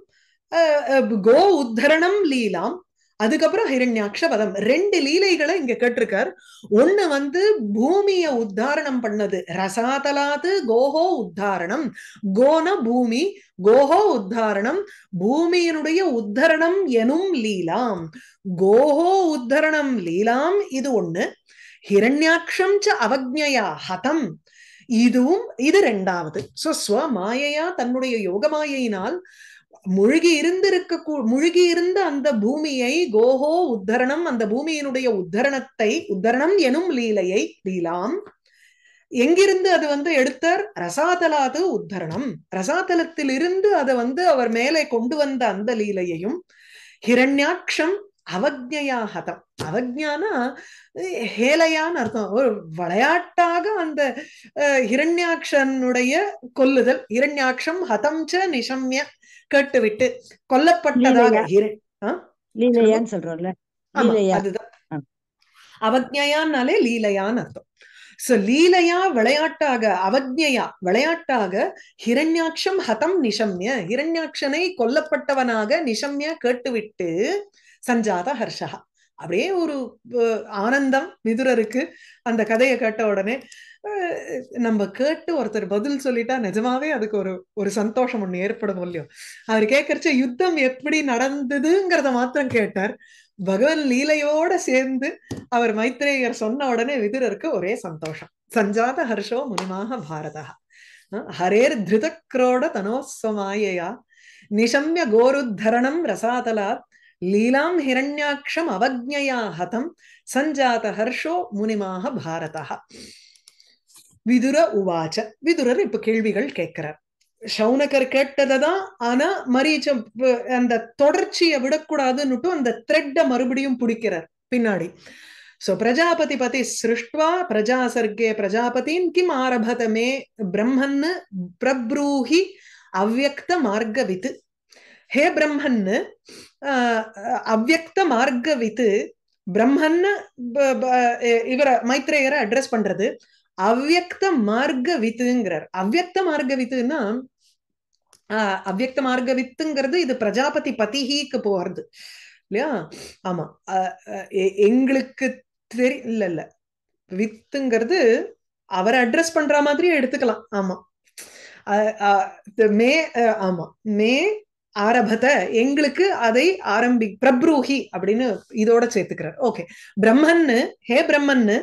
கோ உத்தரணம் லீலாம் அதுக்கப்புறம் ஹிரண்யாட்சபதம் ரெண்டு லீலைகளை இங்க கேட்டிருக்கார் ஒண்ணு வந்து பூமிய உத்தாரணம் பண்ணது ரசாதலாது கோஹோ உத்தாரணம் கோன பூமி கோஹோ உத்தாரணம் பூமியினுடைய உத்தரணம் எனும் லீலாம் கோஹோ உத்தரணம் லீலாம் இது ஒண்ணு ஹிரண்யாட்சம் ச அவக்ஞயா ஹதம் இதுவும் இது ரெண்டாவது சோ ஸ்வ மாயையா தன்னுடைய யோக மாயையினால் முழுகி இருந்திருக்க முழுகி இருந்த அந்த பூமியை கோஹோ உத்தரணம் அந்த பூமியினுடைய உத்தரணத்தை உத்தரணம் எனும் லீலையை லீலாம் எங்கிருந்து அது வந்து எடுத்தார் ரசாதலாது உத்தரணம் ரசாதலத்திலிருந்து அதை வந்து அவர் மேலே கொண்டு வந்த அந்த லீலையையும் ஹிரண்யாட்சம் ஹதம் அவஜானா ஹேலையான்னு அர்த்தம் ஒரு விளையாட்டாக அந்த ஹிரண்யாட்சனுடைய கொல்லுதல் ஹிரண்யாட்சம் ஹதம் ச நிஷம்ய கேட்டுவிட்டு கொல்லப்பட்டதாக லீலையான்னு லீலையான் அர்த்தம் சோ லீலையா விளையாட்டாக அவஜ்ஞையா விளையாட்டாக ஹிரண்யாட்சம் ஹதம் நிஷம்ய ஹிரண்யாட்சனை கொல்லப்பட்டவனாக நிஷம்ய கேட்டுவிட்டு சஞ்சாத ஹர்ஷகா அப்படியே ஒரு ஆனந்தம் மிதுரருக்கு அந்த கதையை கேட்ட உடனே நம்ம கேட்டு ஒருத்தர் பதில் சொல்லிட்டா நிஜமாவே அதுக்கு ஒரு ஒரு சந்தோஷம் ஒண்ணு ஏற்படும் இல்லையோ அவர் கேட்கறச்ச யுத்தம் எப்படி நடந்ததுங்கிறத மாத்திரம் கேட்டார் பகவன் லீலையோட சேர்ந்து அவர் மைத்ரேயர் சொன்ன உடனே விதுரருக்கு ஒரே சந்தோஷம் சஞ்சாத ஹர்ஷோ முனிமாக பாரதா ஹரேர் திருதக்ரோட தனோஸ்வமாயையா நிஷம்ய கோருத்தரணம் ரசாதலாத் லீலாம் ஹிரண்யாட்சம் அவக்ஞயா ஹதம் சஞ்சாத ஹர்ஷோ முனிமாக பாரதா விதுர உவாச்ச விதுரர் இப்ப கேள்விகள் கேட்கிறார் சவுனகர் கேட்டதான் ஆனா மரீச்ச அந்த தொடர்ச்சியை விடக்கூடாதுன்னுட்டு அந்த த்ரெட்டை மறுபடியும் பிடிக்கிறார் பின்னாடி சோ பிரஜாபதி பதி சிருஷ்டுவா பிரஜா சர்க்கே பிரஜாபதின் கிம் ஆரபதமே பிரம்மன்னு பிரப்ரூஹி அவ்வக்த மார்க்கவித்து ஹே பிரம்மன்னு அவ்வக்த மார்க்கவித்து பிரம்மன்னு இவரை மைத்ரேயரை அட்ரஸ் பண்றது அவ்வக்த மார்க்க வித்துங்கிறார் அவ்வக்த மார்க்க வித்துன்னா ஆஹ் அவ்வக்த மார்க்க வித்துங்கிறது இது பிரஜாபதி பதிகிக்கு போறது இல்லையா ஆமா எங்களுக்கு தெரிய இல்ல இல்ல வித்துங்கிறது அவரை அட்ரஸ் பண்ற மாதிரி எடுத்துக்கலாம் ஆமா மே ஆமா மே ஆரபத எங்களுக்கு அதை ஆரம்பி பிரப்ரூஹி அப்படின்னு இதோட சேர்த்துக்கிறார் ஓகே பிரம்மன்னு ஹே பிரம்மன்னு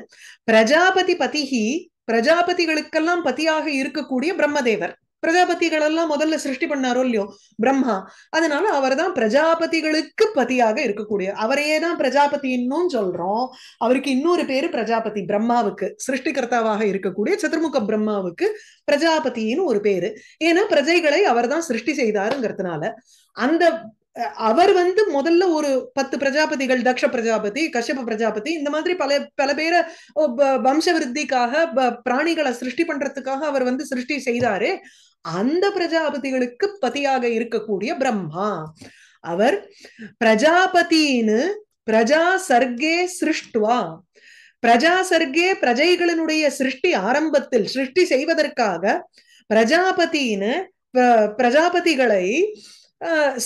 பிரஜாபதி பதிஹி பிரஜாபதிகளுக்கெல்லாம் பதியாக இருக்கக்கூடிய பிரம்மதேவர் பிரஜாபதிகளெல்லாம் முதல்ல சிருஷ்டி பண்ணாரோ இல்லையோ பிரம்மா அதனால அவர் தான் பிரஜாபதிகளுக்கு பதியாக இருக்கக்கூடிய அவரையே தான் பிரஜாபதி இன்னும் சொல்றோம் அவருக்கு இன்னொரு பேரு பிரஜாபதி பிரம்மாவுக்கு சிருஷ்டிகர்த்தாவாக இருக்கக்கூடிய சதுர்முக பிரம்மாவுக்கு பிரஜாபதின்னு ஒரு பேரு ஏன்னா பிரஜைகளை அவர் தான் சிருஷ்டி செய்தாருங்கிறதுனால அந்த அவர் வந்து முதல்ல ஒரு பத்து பிரஜாபதிகள் தக்ஷ பிரஜாபதி கஷ்யப பிரஜாபதி இந்த மாதிரி பல பல பேரை வம்சவிருத்திக்காக பிராணிகளை சிருஷ்டி பண்றதுக்காக அவர் வந்து சிருஷ்டி செய்தாரு அந்த பிரஜாபதிகளுக்கு பதியாக இருக்கக்கூடிய பிரம்மா அவர் பிரஜாபதினு பிரஜா சர்க்கே சிருஷ்டுவா பிரஜா சர்க்கே பிரஜைகளினுடைய சிருஷ்டி ஆரம்பத்தில் சிருஷ்டி செய்வதற்காக பிரஜாபதினு பிரஜாபதிகளை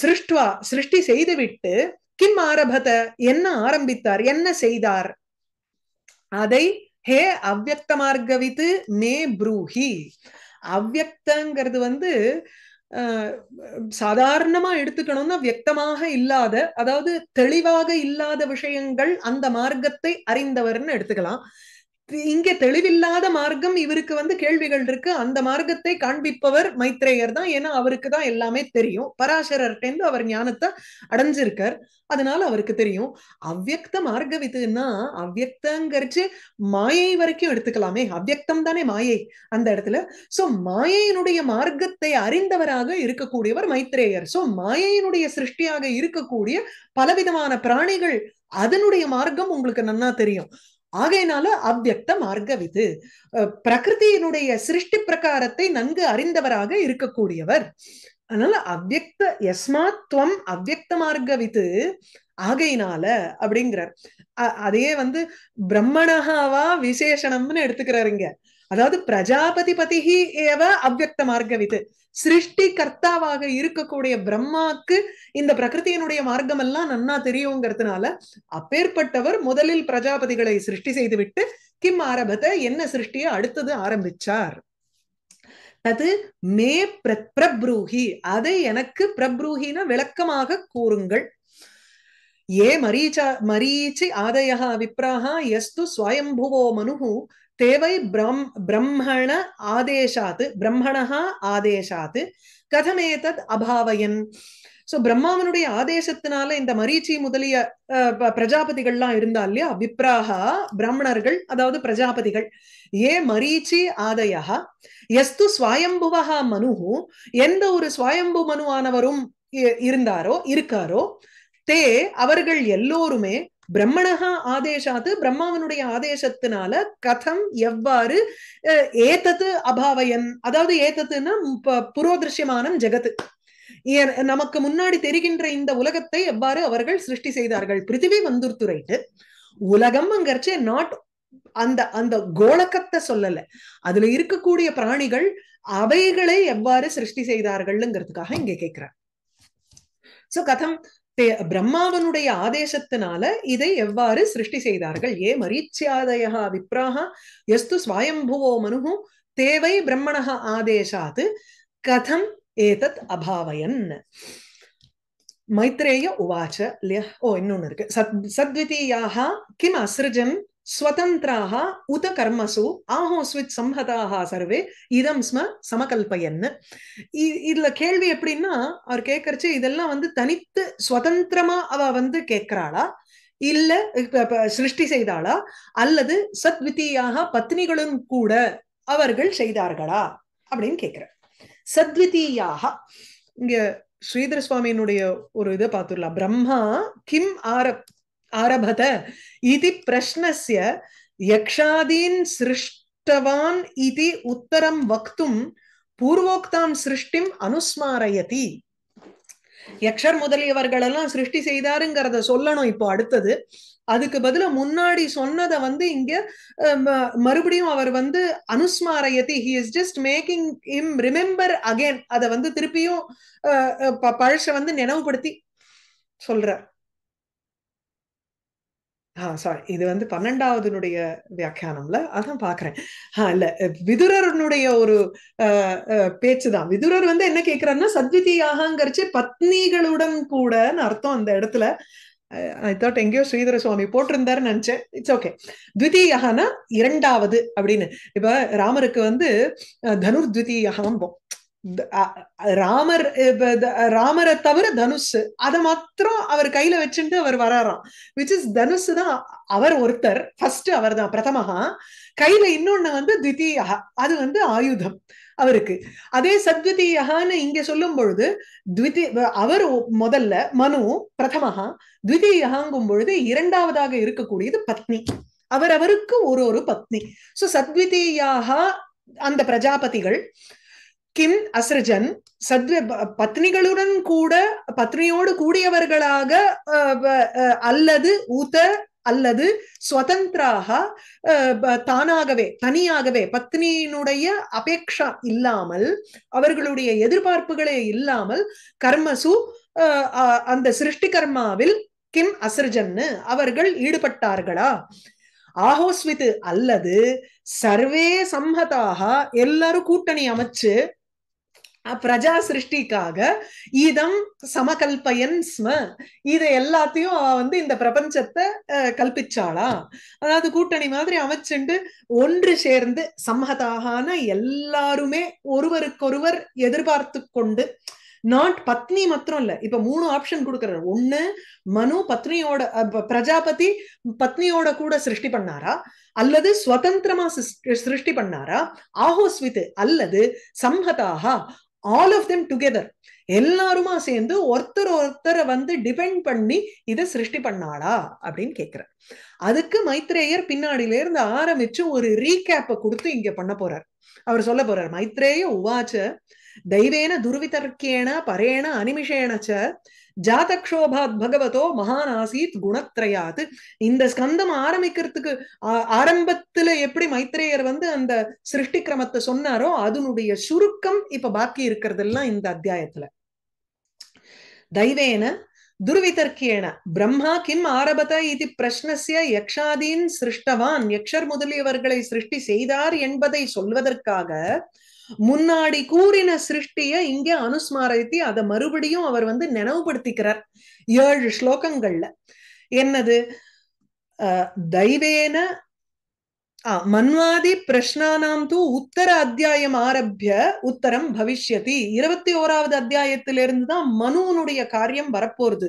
சிருஷ்டுவா சிருஷ்டி செய்துவிட்டு கிம் ஆரபத என்ன ஆரம்பித்தார் என்ன செய்தார் அதை ஹே அவ்வக்த மே நே ப்ரூஹி அவ்வக்தங்கிறது வந்து சாதாரணமா எடுத்துக்கணும்னா வியக்தமாக இல்லாத அதாவது தெளிவாக இல்லாத விஷயங்கள் அந்த மார்க்கத்தை அறிந்தவர்னு எடுத்துக்கலாம் இங்கே தெளிவில்லாத மார்க்கம் இவருக்கு வந்து கேள்விகள் இருக்கு அந்த மார்க்கத்தை காண்பிப்பவர் மைத்ரேயர் தான் ஏன்னா அவருக்கு தான் எல்லாமே தெரியும் பராசரர்கிட்டேந்து அவர் ஞானத்தை அடைஞ்சிருக்கார் அதனால அவருக்கு தெரியும் அவ்வக்த மார்க்க விதுன்னா அவ்வக்தங்கரிச்சு மாயை வரைக்கும் எடுத்துக்கலாமே அவ்வக்தம் தானே மாயை அந்த இடத்துல சோ மாயையினுடைய மார்க்கத்தை அறிந்தவராக இருக்கக்கூடியவர் மைத்ரேயர் சோ மாயையினுடைய சிருஷ்டியாக இருக்கக்கூடிய பலவிதமான பிராணிகள் அதனுடைய மார்க்கம் உங்களுக்கு நன்னா தெரியும் ஆகையினால அவ்வக்த மார்க்க விது பிரகிருதியினுடைய சிருஷ்டி பிரகாரத்தை நன்கு அறிந்தவராக இருக்கக்கூடியவர் அதனால அவ்வக்த எஸ்மாத் துவம் அவ்வக்த மார்க்க விது ஆகையினால அப்படிங்கிறார் அதையே வந்து பிரம்மணகாவா விசேஷணம்னு எடுத்துக்கிறாருங்க அதாவது பிரஜாபதி பதிகி ஏவ அவ்வக்த மார்க்கவித்து சிருஷ்டி கர்த்தாவாக இருக்கக்கூடிய பிரம்மாக்கு இந்த பிரகிருத்தியினுடைய மார்க்கம் எல்லாம் நன்னா தெரியுங்கிறதுனால அப்பேற்பட்டவர் முதலில் பிரஜாபதிகளை சிருஷ்டி செய்துவிட்டு கிம் ஆரபத்தை என்ன சிருஷ்டியை அடுத்தது ஆரம்பிச்சார் அது மே பிரப்ரூஹி அதை எனக்கு பிரப்ரூஹின விளக்கமாக கூறுங்கள் ஏ மரீச்சா மரீச்சி ஆதயா விப்ராஹா எஸ்து ஸ்வயம்புவோ மனுஹு தேவை பிரம் பிரம்மண ஆதேசாத் பிரம்மணா ஆதேசாத் கதமேதத் அபாவயன் சோ பிரம்மாவனுடைய ஆதேசத்தினால இந்த மரீச்சி முதலிய பிரஜாபதிகள்லாம் இருந்தா இல்லையா விப்ராகா பிராமணர்கள் அதாவது பிரஜாபதிகள் ஏ மரீச்சி ஆதயா எஸ்து சுவாயம்புவகா மனுஹு எந்த ஒரு சுவாயம்பு மனுவானவரும் இருந்தாரோ இருக்காரோ தே அவர்கள் எல்லோருமே பிரம்மணகா ஆதேசாத்து பிரம்மாவனுடைய ஆதேசத்தினால கதம் எவ்வாறு ஏத்தது அபாவயன் அதாவது ஏத்ததுன்னா புரோதிருஷ்யமானம் ஜெகத்து நமக்கு முன்னாடி தெரிகின்ற இந்த உலகத்தை எவ்வாறு அவர்கள் சிருஷ்டி செய்தார்கள் பிருத்திவி வந்துர்த்துரைட்டு உலகம் அங்கர்ச்சே நாட் அந்த அந்த கோலக்கத்தை சொல்லல அதுல இருக்கக்கூடிய பிராணிகள் அவைகளை எவ்வாறு சிருஷ்டி செய்தார்கள்ங்கிறதுக்காக இங்க கேட்கிறார் சோ கதம் பிரம்மாவனுடைய ஆதேசத்தினால இதை எவ்வாறு சிருஷ்டி செய்தார்கள் ஏ மரீச்சியாதயா விப்ராக எஸ்து ஸ்வயம்புவோ மனுகு தேவை பிரம்மணக ஆதேசாத் கதம் ஏதத் அபாவயன் மைத்ரேய உவாச்ச ஓ இன்னொன்னு இருக்கு சத் சத்விதீயாக கிம் அசிருஜன் உத கர்மசு ஆஹோ ஸ்வித் சம்ஹதாக சர்வே இதம் ஸ்ம சமகல்பயன் இதுல கேள்வி எப்படின்னா அவர் கேட்கறச்சு இதெல்லாம் வந்து தனித்து சுதந்திரமா அவ வந்து கேட்கிறாளா இல்ல சிருஷ்டி செய்தாளா அல்லது சத்வித்தியாக பத்னிகளும் கூட அவர்கள் செய்தார்களா அப்படின்னு கேட்கிற சத்வித்தியாக இங்க ஸ்ரீதர சுவாமியினுடைய ஒரு இதை பார்த்துடலாம் பிரம்மா கிம் ஆரப் ஆரபத இது பிரஷ்னஸ்ய யக்ஷாதீன் சிருஷ்டவான் இது உத்தரம் வக்தும் பூர்வோக்தாம் சிருஷ்டிம் அனுஸ்மாரயதி யக்ஷர் முதலியவர்களெல்லாம் சிருஷ்டி செய்தாருங்கிறத சொல்லணும் இப்போ அடுத்தது அதுக்கு பதில முன்னாடி சொன்னதை வந்து இங்க மறுபடியும் அவர் வந்து அனுஸ்மாரயதி he is just making him remember again அதை வந்து திருப்பியும் பழச வந்து நினைவுபடுத்தி சொல்றார் சாரி இது வந்து பன்னெண்டாவதுனுடைய வியாக்கியானம்ல அதான் பாக்குறேன் ஆஹ் இல்ல விதுரனுடைய ஒரு பேச்சுதான் விதுரர் வந்து என்ன கேட்கிறாருன்னா சத்விதியாகங்கரிச்சு பத்னிகளுடன் கூட அர்த்தம் அந்த இடத்துல ஐ தாட் எங்கேயோ ஸ்ரீதர சுவாமி போட்டிருந்தாருன்னு நினைச்சேன் இட்ஸ் ஓகே த்விதீயகனா இரண்டாவது அப்படின்னு இப்ப ராமருக்கு வந்து தனுர் த்விதீயகம் ராமர் ராமரை தவிர தனுஷ் அதை மாத்திரம் அவர் கையில வச்சுட்டு அவர் வராராம் விச் இஸ் தனுஷ் தான் அவர் ஒருத்தர் ஃபர்ஸ்ட் அவர் தான் பிரதமஹா கையில இன்னொன்னு வந்து திவிதீயா அது வந்து ஆயுதம் அவருக்கு அதே சத்வித்தீயான்னு இங்க சொல்லும் பொழுது த்விதி அவர் முதல்ல மனு பிரதமஹா த்விதீயாங்கும் பொழுது இரண்டாவதாக இருக்கக்கூடியது பத்னி அவர் அவருக்கு ஒரு ஒரு பத்னி சோ சத்வித்தீயாக அந்த பிரஜாபதிகள் கிம் அஸ்ரஜன் சத்வ பத்னிகளுடன் கூட பத்னியோடு கூடியவர்களாக அல்லது ஊத்த அல்லது சுதந்திராக தானாகவே தனியாகவே பத்னியினுடைய அபேக்ஷா இல்லாமல் அவர்களுடைய எதிர்பார்ப்புகளே இல்லாமல் கர்மசு அந்த சிருஷ்டி கர்மாவில் கிம் அசர்ஜன்னு அவர்கள் ஈடுபட்டார்களா ஆஹோஸ்வித் அல்லது சர்வே சம்மதாக எல்லாரும் கூட்டணி அமைச்சு பிரஜா சிருஷ்டிக்காக இதம் சமகல்பயன் ஸ்ம இதை எல்லாத்தையும் அவ வந்து இந்த பிரபஞ்சத்தை கல்பிச்சாளா அதாவது கூட்டணி மாதிரி அமைச்சுண்டு ஒன்று சேர்ந்து சம்மதாகான எல்லாருமே ஒருவருக்கொருவர் எதிர்பார்த்து கொண்டு நாட் பத்னி மாத்திரம் இல்ல இப்ப மூணு ஆப்ஷன் கொடுக்கறாரு ஒண்ணு மனு பத்னியோட பிரஜாபதி பத்னியோட கூட சிருஷ்டி பண்ணாரா அல்லது சுதந்திரமா சிருஷ்டி பண்ணாரா ஆஹோஸ்வித் அல்லது சம்ஹதாகா ஆல் ஆஃப் தெம் டுகெதர் எல்லாருமா சேர்ந்து ஒருத்தர் ஒருத்தரை வந்து டிபெண்ட் பண்ணி இதை சிருஷ்டி பண்ணாளா அப்படின்னு கேட்கிறார் அதுக்கு மைத்ரேயர் பின்னாடியில இருந்து ஆரம்பிச்சு ஒரு ரீகேப்பை கொடுத்து இங்க பண்ண போறார் அவர் சொல்ல போறார் மைத்ரேய உவாச்ச தெய்வேன துர்விதர்க்கேன பரேன அனிமிஷேனச்ச ஜாதக்ஷோபாத் பகவதோ மகான் ஆசீத் குணத்ரயாத் இந்த ஸ்கந்தம் ஆரம்பிக்கிறதுக்கு ஆரம்பத்துல எப்படி மைத்ரேயர் வந்து அந்த சிருஷ்டி கிரமத்தை சொன்னாரோ அதனுடைய சுருக்கம் இப்ப பாக்கி இருக்கிறதெல்லாம் இந்த அத்தியாயத்துல தைவேன துர்விதர்க்கேன பிரம்மா கிம் ஆரபத இது பிரஷ்னசிய யக்ஷாதீன் சிருஷ்டவான் யக்ஷர் முதலியவர்களை சிருஷ்டி செய்தார் என்பதை சொல்வதற்காக முன்னாடி கூறின சிருஷ்டிய இங்கே அனுஸ்மாரத்தி அதை மறுபடியும் அவர் வந்து நினைவுபடுத்திக்கிறார் ஏழு ஸ்லோகங்கள்ல என்னது தெய்வேன மன்வாதி பிரஷ்னானாம் தூ உத்தர அத்தியாயம் ஆரம்பிய உத்தரம் பவிஷ்யதி இருபத்தி ஓராவது அத்தியாயத்திலிருந்து தான் மனுவனுடைய காரியம் வரப்போறது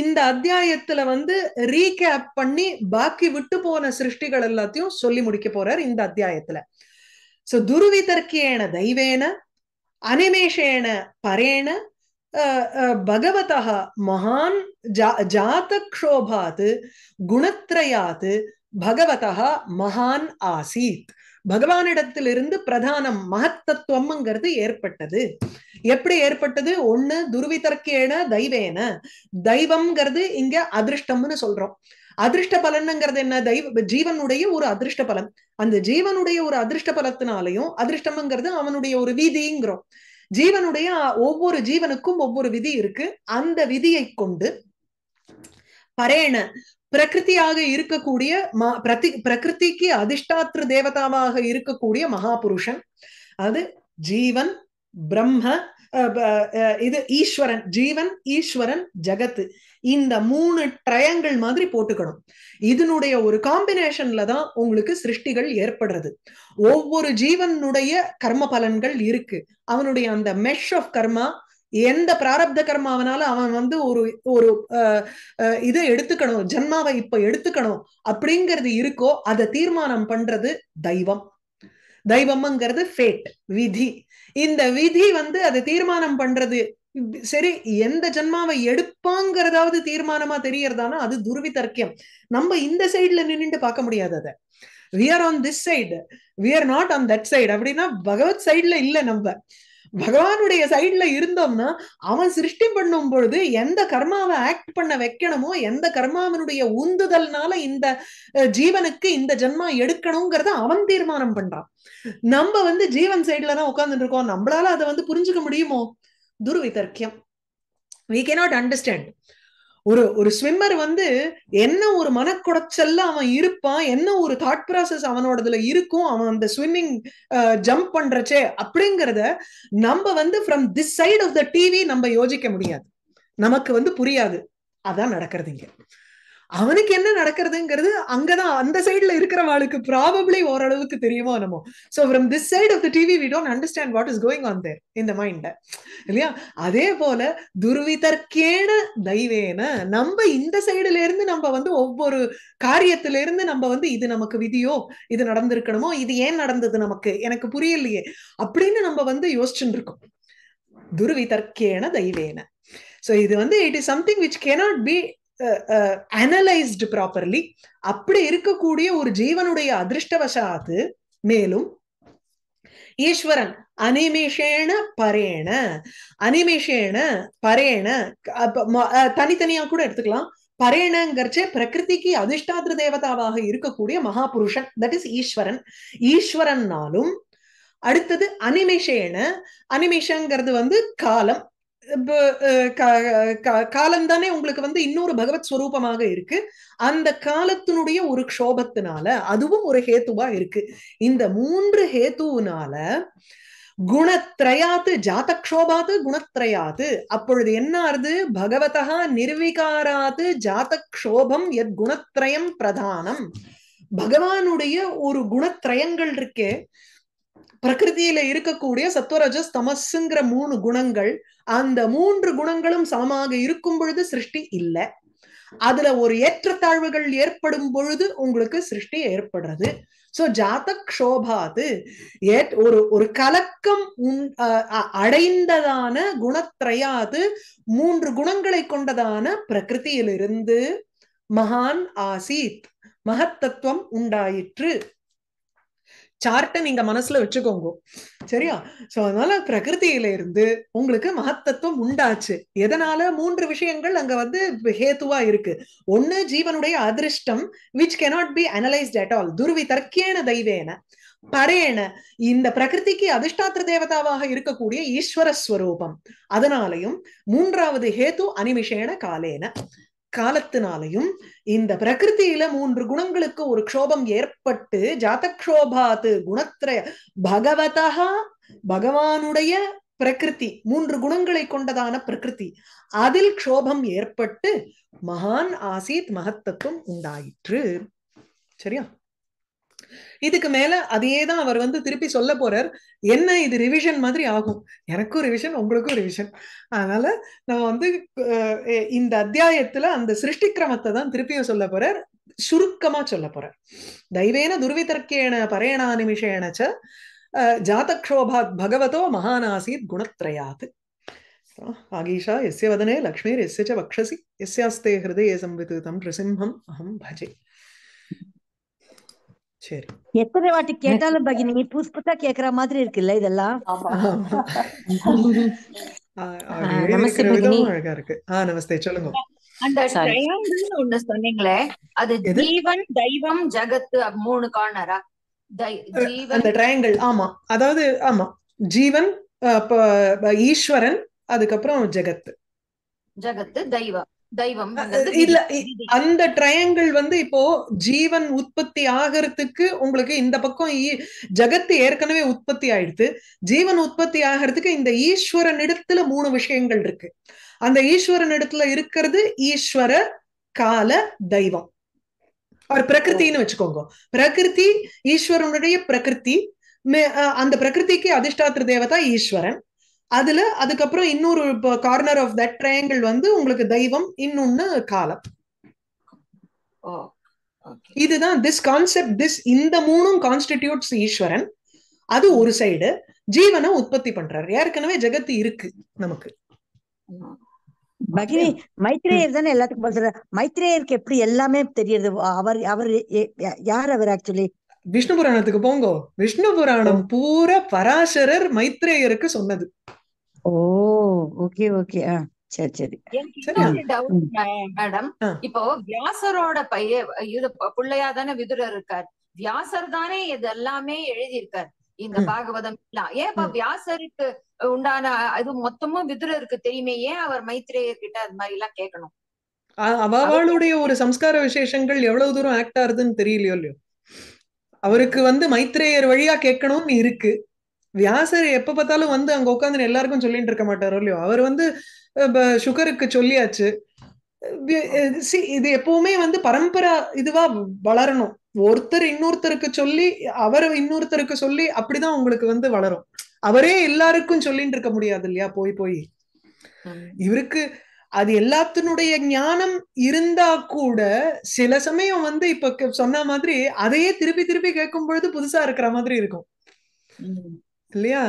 இந்த அத்தியாயத்துல வந்து ரீகேப் பண்ணி பாக்கி விட்டு போன சிருஷ்டிகள் எல்லாத்தையும் சொல்லி முடிக்க போறார் இந்த அத்தியாயத்துல ಸೊ ದುರ್ವಿತರ್ಕೇಣ ದೈವೇನ அனிமேஷேன பரேண பகவத மகான் ஜா ಜಾತಕ್ಷೋಭಾತ್ குணத்ரயாத் பகவத மகான் ஆசீத் பகவானிடத்திலிருந்து பிரதானம் மகத்தத்துவம்ங்கிறது ஏற்பட்டது எப்படி ஏற்பட்டது ஒண்ணு துருவிதர்க்கேன தெய்வேன தெய்வம்ங்கிறது இங்க அதிர்ஷ்டம்னு சொல்றோம் அதிர்ஷ்ட பலன்ங்கிறது என்ன தெய்வ ஜீவனுடைய ஒரு அதிர்ஷ்ட பலன் அந்த ஜீவனுடைய ஒரு அதிர்ஷ்ட பலத்தினாலையும் அதிர்ஷ்டம்ங்கிறது அவனுடைய ஒரு விதிங்கிறோம் ஜீவனுடைய ஒவ்வொரு ஜீவனுக்கும் ஒவ்வொரு விதி இருக்கு அந்த விதியை கொண்டு பரேண பிரகிருதியாக இருக்கக்கூடிய பிரதி பிரகிருதிக்கு அதிர்ஷ்டாத்திரு தேவதாவாக இருக்கக்கூடிய மகாபுருஷன் அது ஜீவன் பிரம்ம இது ஈஸ்வரன் ஜீவன் ஈஸ்வரன் ஜகத்து இந்த மூணு ட்ரயங்கள் மாதிரி போட்டுக்கணும் இதனுடைய ஒரு காம்பினேஷன்ல தான் உங்களுக்கு சிருஷ்டிகள் ஏற்படுறது ஒவ்வொரு ஜீவனுடைய கர்ம பலன்கள் இருக்கு அவனுடைய அந்த மெஷ் ஆஃப் கர்மா எந்த பிராரப்த கர்மாவனால அவன் வந்து ஒரு ஒரு இதை எடுத்துக்கணும் ஜன்மாவை இப்ப எடுத்துக்கணும் அப்படிங்கிறது இருக்கோ அதை தீர்மானம் பண்றது தெய்வம் தெய்வம்ங்கிறது ஃபேட் விதி இந்த விதி வந்து அதை தீர்மானம் பண்றது சரி எந்த ஜென்மாவை எடுப்பாங்கிறதாவது தீர்மானமா தெரியறதானா அது துர்விதர்க்கியம் நம்ம இந்த சைட்ல நின்றுட்டு பார்க்க முடியாது அதை we on this side we are not on that side அப்படின்னா பகவத் சைட்ல இல்ல நம்ம பகவானுடைய சைட்ல இருந்தோம்னா அவன் சிருஷ்டி பண்ணும் பொழுது எந்த கர்மாவை ஆக்ட் பண்ண வைக்கணுமோ எந்த கர்மாவனுடைய உந்துதல்னால இந்த ஜீவனுக்கு இந்த ஜென்மா எடுக்கணுங்கிறத அவன் தீர்மானம் பண்றான் நம்ம வந்து ஜீவன் சைட்ல தான் உட்கார்ந்துட்டு இருக்கோம் நம்மளால அதை வந்து புரிஞ்சுக்க முடியுமோ துருவிதர்க்கியம் வி கேனாட் அண்டர்ஸ்டாண்ட் ஒரு ஒரு ஸ்விம்மர் வந்து என்ன ஒரு மனக்குடைச்சல்ல அவன் இருப்பான் என்ன ஒரு தாட் ப்ராசஸ் அவனோடதுல இருக்கும் அவன் அந்த ஸ்விம்மிங் ஜம்ப் பண்றச்சே அப்படிங்கிறத நம்ம வந்து from this side of the TV நம்ம யோசிக்க முடியாது நமக்கு வந்து புரியாது அதான் நடக்கிறது இங்க அவனுக்கு என்ன நடக்கிறதுங்கிறது அங்கதான் அந்த சைடுல இருக்கிறவாளுக்கு ப்ராபப்ளி ஓரளவுக்கு தெரியுமோ நம்ம so from this side of the TV we don't understand what is going on there இந்த மைண்ட் இல்லையா அதே போல துர்விதற்கேன தெய்வேன நம்ம இந்த சைடுல இருந்து நம்ம வந்து ஒவ்வொரு காரியத்தில இருந்து நம்ம வந்து இது நமக்கு விதியோ இது நடந்திருக்கணுமோ இது ஏன் நடந்தது நமக்கு எனக்கு புரியலையே அப்படின்னு நம்ம வந்து யோசிச்சுட்டு இருக்கோம் துர்விதர்க்கேன தெய்வேன சோ இது வந்து it is something which cannot be analysed properly அப்படி இருக்கக்கூடிய ஒரு ஜீவனுடைய அதிர்ஷ்டவசாத்து மேலும் ஈஸ்வரன் அனிமேஷேன பரேண அனிமேஷேன பரேண தனித்தனியா கூட எடுத்துக்கலாம் பரேணங்கிறச்சே பிரகிருதிக்கு அதிர்ஷ்டாத்திர தேவதாவாக இருக்கக்கூடிய மகாபுருஷன் தட் இஸ் ஈஸ்வரன் ஈஸ்வரன்னாலும் அடுத்தது அனிமேஷேன அனிமேஷங்கிறது வந்து காலம் காலம் தானே உங்களுக்கு வந்து இன்னொரு பகவத் ஸ்வரூபமாக இருக்கு அந்த காலத்தினுடைய ஒரு க்ஷோபத்தினால அதுவும் ஒரு ஹேத்துவா இருக்கு இந்த மூன்று ஹேத்துனால குணத்ரயாத்து ஜாத்தக்ஷோபாது குணத்ரயாது அப்பொழுது என்ன ஆறுது பகவதா நிர்விகாராது ஜாத்தக்ஷோபம் எத் குணத்ரயம் பிரதானம் பகவானுடைய ஒரு குணத்ரயங்கள் இருக்கே பிரகிருதியில இருக்கக்கூடிய சத்வரஜஸ் தமசுங்கிற மூணு குணங்கள் அந்த மூன்று குணங்களும் சமமாக இருக்கும் பொழுது சிருஷ்டி இல்லை அதுல ஒரு ஏற்றத்தாழ்வுகள் ஏற்படும் பொழுது உங்களுக்கு சிருஷ்டி ஏற்படுறது சோ ஜாதக் ஷோபாது ஒரு ஒரு கலக்கம் அடைந்ததான குணத்திரையாது மூன்று குணங்களை கொண்டதான பிரகிருதியிலிருந்து மகான் ஆசித் மகத்தத்துவம் உண்டாயிற்று சார்ட்டை நீங்க மனசுல வச்சுக்கோங்க சரியா சோ அதனால பிரகிருதியில இருந்து உங்களுக்கு மகத்தத்துவம் உண்டாச்சு எதனால மூன்று விஷயங்கள் அங்க வந்து ஹேத்துவா இருக்கு ஒண்ணு ஜீவனுடைய அதிர்ஷ்டம் which cannot be analysed at all துருவி தர்க்கேன தெய்வேன பரேன இந்த பிரகிருதிக்கு அதிர்ஷ்டாத்திர தேவதாவாக இருக்கக்கூடிய ஈஸ்வர ஸ்வரூபம் அதனாலையும் மூன்றாவது ஹேத்து அனிமிஷேன காலேன காலத்தினாலையும் இந்த பிரகிருதியில மூன்று குணங்களுக்கு ஒரு க்ஷோபம் ஏற்பட்டு ஜாதக்ஷோபாத்து குணத்திரய பகவதா பகவானுடைய பிரகிருதி மூன்று குணங்களை கொண்டதான பிரகிருதி அதில் க்ஷோபம் ஏற்பட்டு மகான் ஆசித் மகத்தத்துவம் உண்டாயிற்று சரியா இதுக்கு மேல அதையே தான் அவர் வந்து திருப்பி சொல்ல போறார் என்ன இது ரிவிஷன் மாதிரி ஆகும் எனக்கும் ரிவிஷன் உங்களுக்கும் ரிவிஷன் அதனால நம்ம வந்து இந்த அத்தியாயத்துல அந்த சிருஷ்டி கிரமத்தை தான் திருப்பியும் சொல்ல போறார் சுருக்கமா சொல்ல போறார் தெய்வேன துர்விதர்க்கேன பரேணா நிமிஷேனச்ச ஜாதக்ஷோபாத் பகவதோ மகானாசீத் குணத்ரயாத் ஆகீஷா எஸ்ய வதனே லக்ஷ்மீர் எஸ்ய வக்ஷசி எஸ்யாஸ்தே ஹிருதயே சம்விதம் நிருசிம்ஹம் அஹம் பஜே சரி எத்தனை வாட்டி கேட்டாலும் பகினி புதுசு புதுசா கேக்குற மாதிரி இருக்குல்ல இதெல்லாம் அழகா இருக்கு ஆ நமஸ்தே சொல்லுங்க அந்த ட்ரையாங்கிள் ஒண்ணு சொன்னீங்களே அது ஜீவன் தெய்வம் ஜகத்து மூணு கார்னரா அந்த ட்ரையாங்கிள் ஆமா அதாவது ஆமா ஜீவன் ஈஸ்வரன் அதுக்கப்புறம் ஜெகத்து ஜகத்து தெய்வம் தெய்வம் இல்ல அந்த ட்ரையாங்கிள் வந்து இப்போ ஜீவன் உற்பத்தி ஆகிறதுக்கு உங்களுக்கு இந்த பக்கம் ஜகத்து ஏற்கனவே உற்பத்தி ஆயிடுத்து ஜீவன் உற்பத்தி ஆகிறதுக்கு இந்த ஈஸ்வரன் இடத்துல மூணு விஷயங்கள் இருக்கு அந்த ஈஸ்வரன் இடத்துல இருக்கிறது ஈஸ்வர கால தெய்வம் அவர் பிரகிருத்தின்னு வச்சுக்கோங்க பிரகிருதி ஈஸ்வரனுடைய பிரகிருதி அந்த பிரகிருதிக்கு அதிர்ஷ்டாத்திர தேவதா ஈஸ்வரன் அதுல அதுக்கப்புறம் இன்னொரு கார்னர் ஆஃப் தட் ட்ரையாங்கிள் வந்து உங்களுக்கு தெய்வம் இன்னொன்னு காலம் இதுதான் திஸ் கான்செப்ட் திஸ் இந்த மூணும் கான்ஸ்டிடியூட்ஸ் ஈஸ்வரன் அது ஒரு சைடு ஜீவனை உற்பத்தி பண்றாரு ஏற்கனவே ஜெகத்து இருக்கு நமக்கு பகினி மைத்ரேயர் தானே எல்லாத்துக்கும் மைத்ரேயருக்கு எப்படி எல்லாமே தெரியுது அவர் அவர் யார் அவர் ஆக்சுவலி விஷ்ணு புராணத்துக்கு போங்கோ விஷ்ணு புராணம் பூரா பராசரர் மைத்ரேயருக்கு சொன்னது ஓ ஓகே ஓகே சரி சரி மேடம் இப்போ வியாசரோட பைய இது பிள்ளையா தானே விதுரர் இருக்கார் வியாசர் தானே இது எல்லாமே எழுதியிருக்கார் இந்த பாகவதம் எல்லாம் ஏன் இப்ப வியாசருக்கு உண்டான அது மொத்தமும் விதுரருக்கு தெரியுமே ஏன் அவர் மைத்ரேயர் கிட்ட அது மாதிரி எல்லாம் கேட்கணும் அவளுடைய ஒரு சம்ஸ்கார விசேஷங்கள் எவ்வளவு தூரம் ஆக்ட் ஆகுதுன்னு தெரியலையோ இல்லையோ அவருக்கு வந்து மைத்ரேயர் வழியா கேட்கணும்னு இருக்கு வியாசர் எப்ப பார்த்தாலும் வந்து அங்க உட்காந்து எல்லாருக்கும் சொல்லிட்டு இருக்க மாட்டாரோ இல்லையோ அவர் வந்து சுகருக்கு சொல்லியாச்சு இது எப்பவுமே வந்து பரம்பரா இதுவா வளரணும் ஒருத்தர் இன்னொருத்தருக்கு சொல்லி அவர் இன்னொருத்தருக்கு சொல்லி அப்படிதான் உங்களுக்கு வந்து வளரும் அவரே எல்லாருக்கும் சொல்லிட்டு இருக்க முடியாது இல்லையா போய் போய் இவருக்கு அது எல்லாத்தினுடைய ஞானம் இருந்தா கூட சில சமயம் வந்து இப்ப சொன்ன மாதிரி அதையே திருப்பி திருப்பி கேட்கும் பொழுது புதுசா இருக்கிற மாதிரி இருக்கும் இல்லையா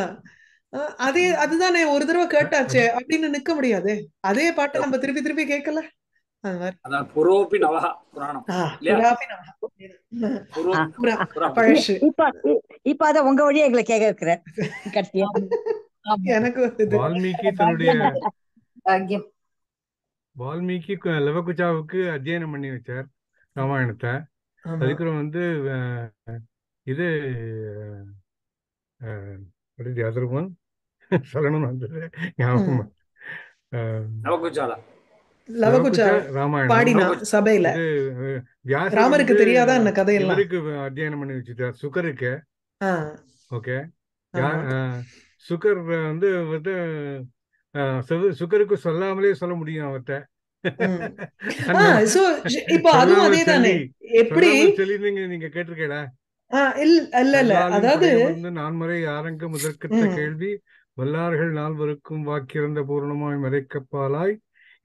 அதே அதுதானே ஒரு தடவை கேட்டாச்சே அப்படின்னு நிக்க முடியாது அதே பாட்டை நம்ம திருப்பி திருப்பி கேட்கல இப்ப அத உங்க வழியா எங்களை எனக்கு வால்மீகி லவகுஜாவுக்கு அத்தியனம் பண்ணி வச்சார் ராமாயணத்தை அதுக்கப்புறம் வந்து இது அதர் ஒன் வந்தது ஞாபகம் தெரியாதா பண்ணி சுகருக்கு ஓகே சுகர் வந்து சுகருக்கு சொல்லாமலே சொல்ல முடியும் அவர்கிட்ட இப்போ அதுவும் நீங்க கேட்டிருக்கீங்களா இல்ல இல்ல அதாவது நான்மறை ஆரங்க முதற்கிட்ட கேள்வி வல்லார்கள் நால்வருக்கும் வாக்கிறந்த பூர்ணமாய் மறைக்கப்பாலாய்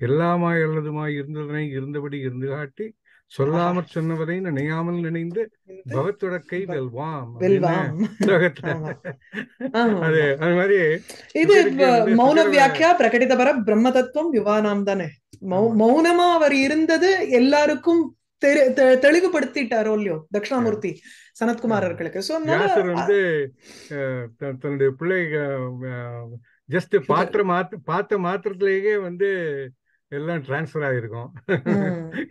எல்லாமாய் அல்லதுமாய் இருந்ததனை இருந்தபடி இருந்து காட்டி சொல்லாமற் சொன்னவரை நினையாமல் நினைந்து பவத்துடக்கை வெல்வாம் அது அது மாதிரி இது மௌன வியாக்கியா பிரகடித பர பிரம்ம தத்துவம் யுவானாம் தானே மௌனமா அவர் இருந்தது எல்லாருக்கும் தெளிவுபடுத்திட்டாரோ இல்லையோ தட்சிணாமூர்த்தி சனத்குமார் அவர்களுக்கு சோ வந்து தன்னுடைய பிள்ளை ஜஸ்ட் பாத்திர மாத்து பார்த்த மாத்திரத்திலேயே வந்து எல்லாம் டிரான்ஸ்ஃபர் ஆகிருக்கும்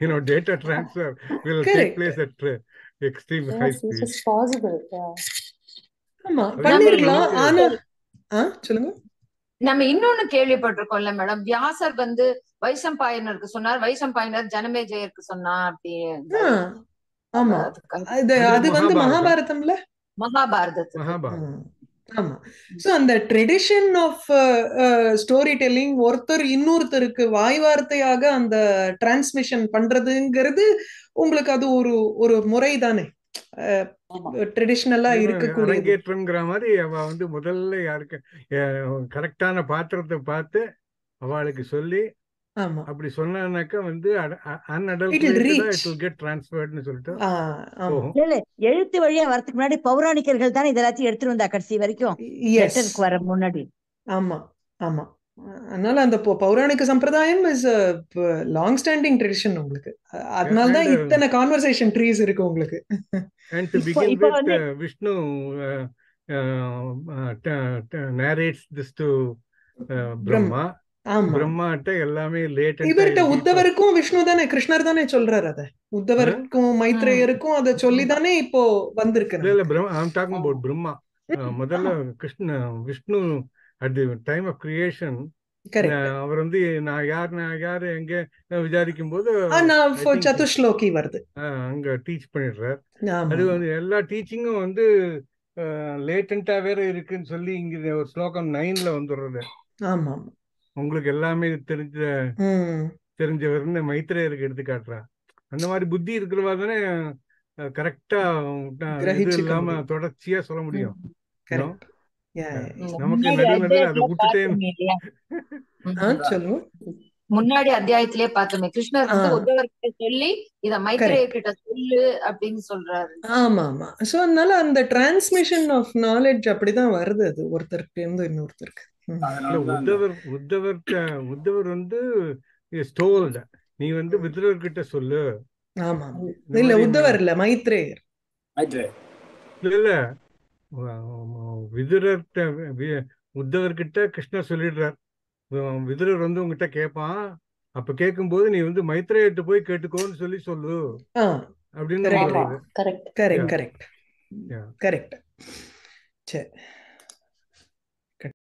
you know data transfer will take place at extreme high speed possible ஆமா பண்ணிரலாம் ஆனா ஆ சொல்லுங்க நம்ம இன்னொன்னு கேள்விப்பட்டிருக்கோம்ல மேடம் வியாசர் வந்து வைசம்பாயனருக்கு சொன்னார் வைசம்பாயனர் ஜனமேஜயருக்கு சொன்னார் அப்படி ஆமா அது வந்து மகாபாரதம்ல மகாபாரதம் மகாபாரதம் ஆமா சோ அந்த ட்ரெடிஷன் ஆஃப் ஸ்டோரி டெல்லிங் ஒருத்தர் இன்னொருத்தருக்கு வாய் வார்த்தையாக அந்த டிரான்ஸ்மிஷன் பண்றதுங்கிறது உங்களுக்கு அது ஒரு ஒரு முறை தானே ட்ரெடிஷனலா இருக்கக்கூடிய அரங்கேற்றங்கிற மாதிரி அவ வந்து முதல்ல யாருக்கு கரெக்டான பாத்திரத்தை பார்த்து அவளுக்கு சொல்லி ஆமா அப்படி சொன்னாக்க வந்து சொல்லிட்டு எழுத்து வழியா வரதுக்கு முன்னாடி பௌராணிகர்கள் தான் இதெல்லாத்தையும் எடுத்துட்டு வந்தா கடைசி வரைக்கும் வர முன்னாடி ஆமா ஆமா அதனால அந்த பௌராணிக சம்பிரதாயம் இஸ் லாங் ஸ்டாண்டிங் ட்ரெடிஷன் உங்களுக்கு அதனால தான் uh, இத்தனை கான்வர்சேஷன் ட்ரீஸ் இருக்கு உங்களுக்கு Vishnu uh, uh, narrates this to uh, பிரம்மாட்ட எல்லாமே லேட் இவர்கிட்ட உத்தவருக்கும் விஷ்ணு தானே கிருஷ்ணர் தானே சொல்றாரு அத உத்தவருக்கும் மைத்ரேயருக்கும் அத சொல்லி தானே இப்போ வந்திருக்கு இல்ல இல்ல Brahma I'm talking about Brahma முதல்ல Krishna Vishnu at the time of creation அவர் வந்து நான் யார் நான் யாரு எங்க விசாரிக்கும் போது சதுஷ்லோகி வருது அங்க டீச் பண்ணிடுறாரு அது வந்து எல்லா டீச்சிங்கும் வந்து லேட்டண்டா வேற இருக்குன்னு சொல்லி இங்க ஒரு ஸ்லோகம் நைன்ல வந்துடுறது ஆமா உங்களுக்கு எல்லாமே தெரிஞ்ச தெரிஞ்சவர் மைத்திரையருக்கு எடுத்து காட்டுறா அந்த மாதிரி புத்தி இருக்கிறவா தானே கரெக்டா இல்லாம தொடர்ச்சியா சொல்ல முடியும் நமக்கு விட்டுட்டே முன்னாடி அத்தியாயத்திலே பார்த்தோமே கிருஷ்ணர் உத்தவர்கிட்ட சொல்லி இத மைத்ரேய கிட்ட சொல்லு அப்படின்னு சொல்றாரு ஆமா ஆமா சோ அதனால அந்த டிரான்ஸ்மிஷன் ஆஃப் நாலேஜ் அப்படிதான் வருது அது ஒருத்தருக்கு இருந்து இன்னொருத்தருக்கு உத்தவர் உத்தவர்கிட்ட உத்தவர் வந்து ஸ்டோல்ட நீ வந்து கிட்ட சொல்லு ஆமா இல்ல உத்தவர் இல்ல மைத்ரேயர் இல்ல விதுரர்கிட்ட உத்தவர் கிட்ட கிருஷ்ணர் சொல்லிடுறார் விதுரர் வந்து உங்ககிட்ட கேட்பான் அப்ப போது நீ வந்து மைத்ரேயர்கிட்ட போய் கேட்டுக்கோன்னு சொல்லி சொல்லு அப்படின்னு கரெக்ட் கரெக்ட் கரெக்ட் கரெக்ட் சரி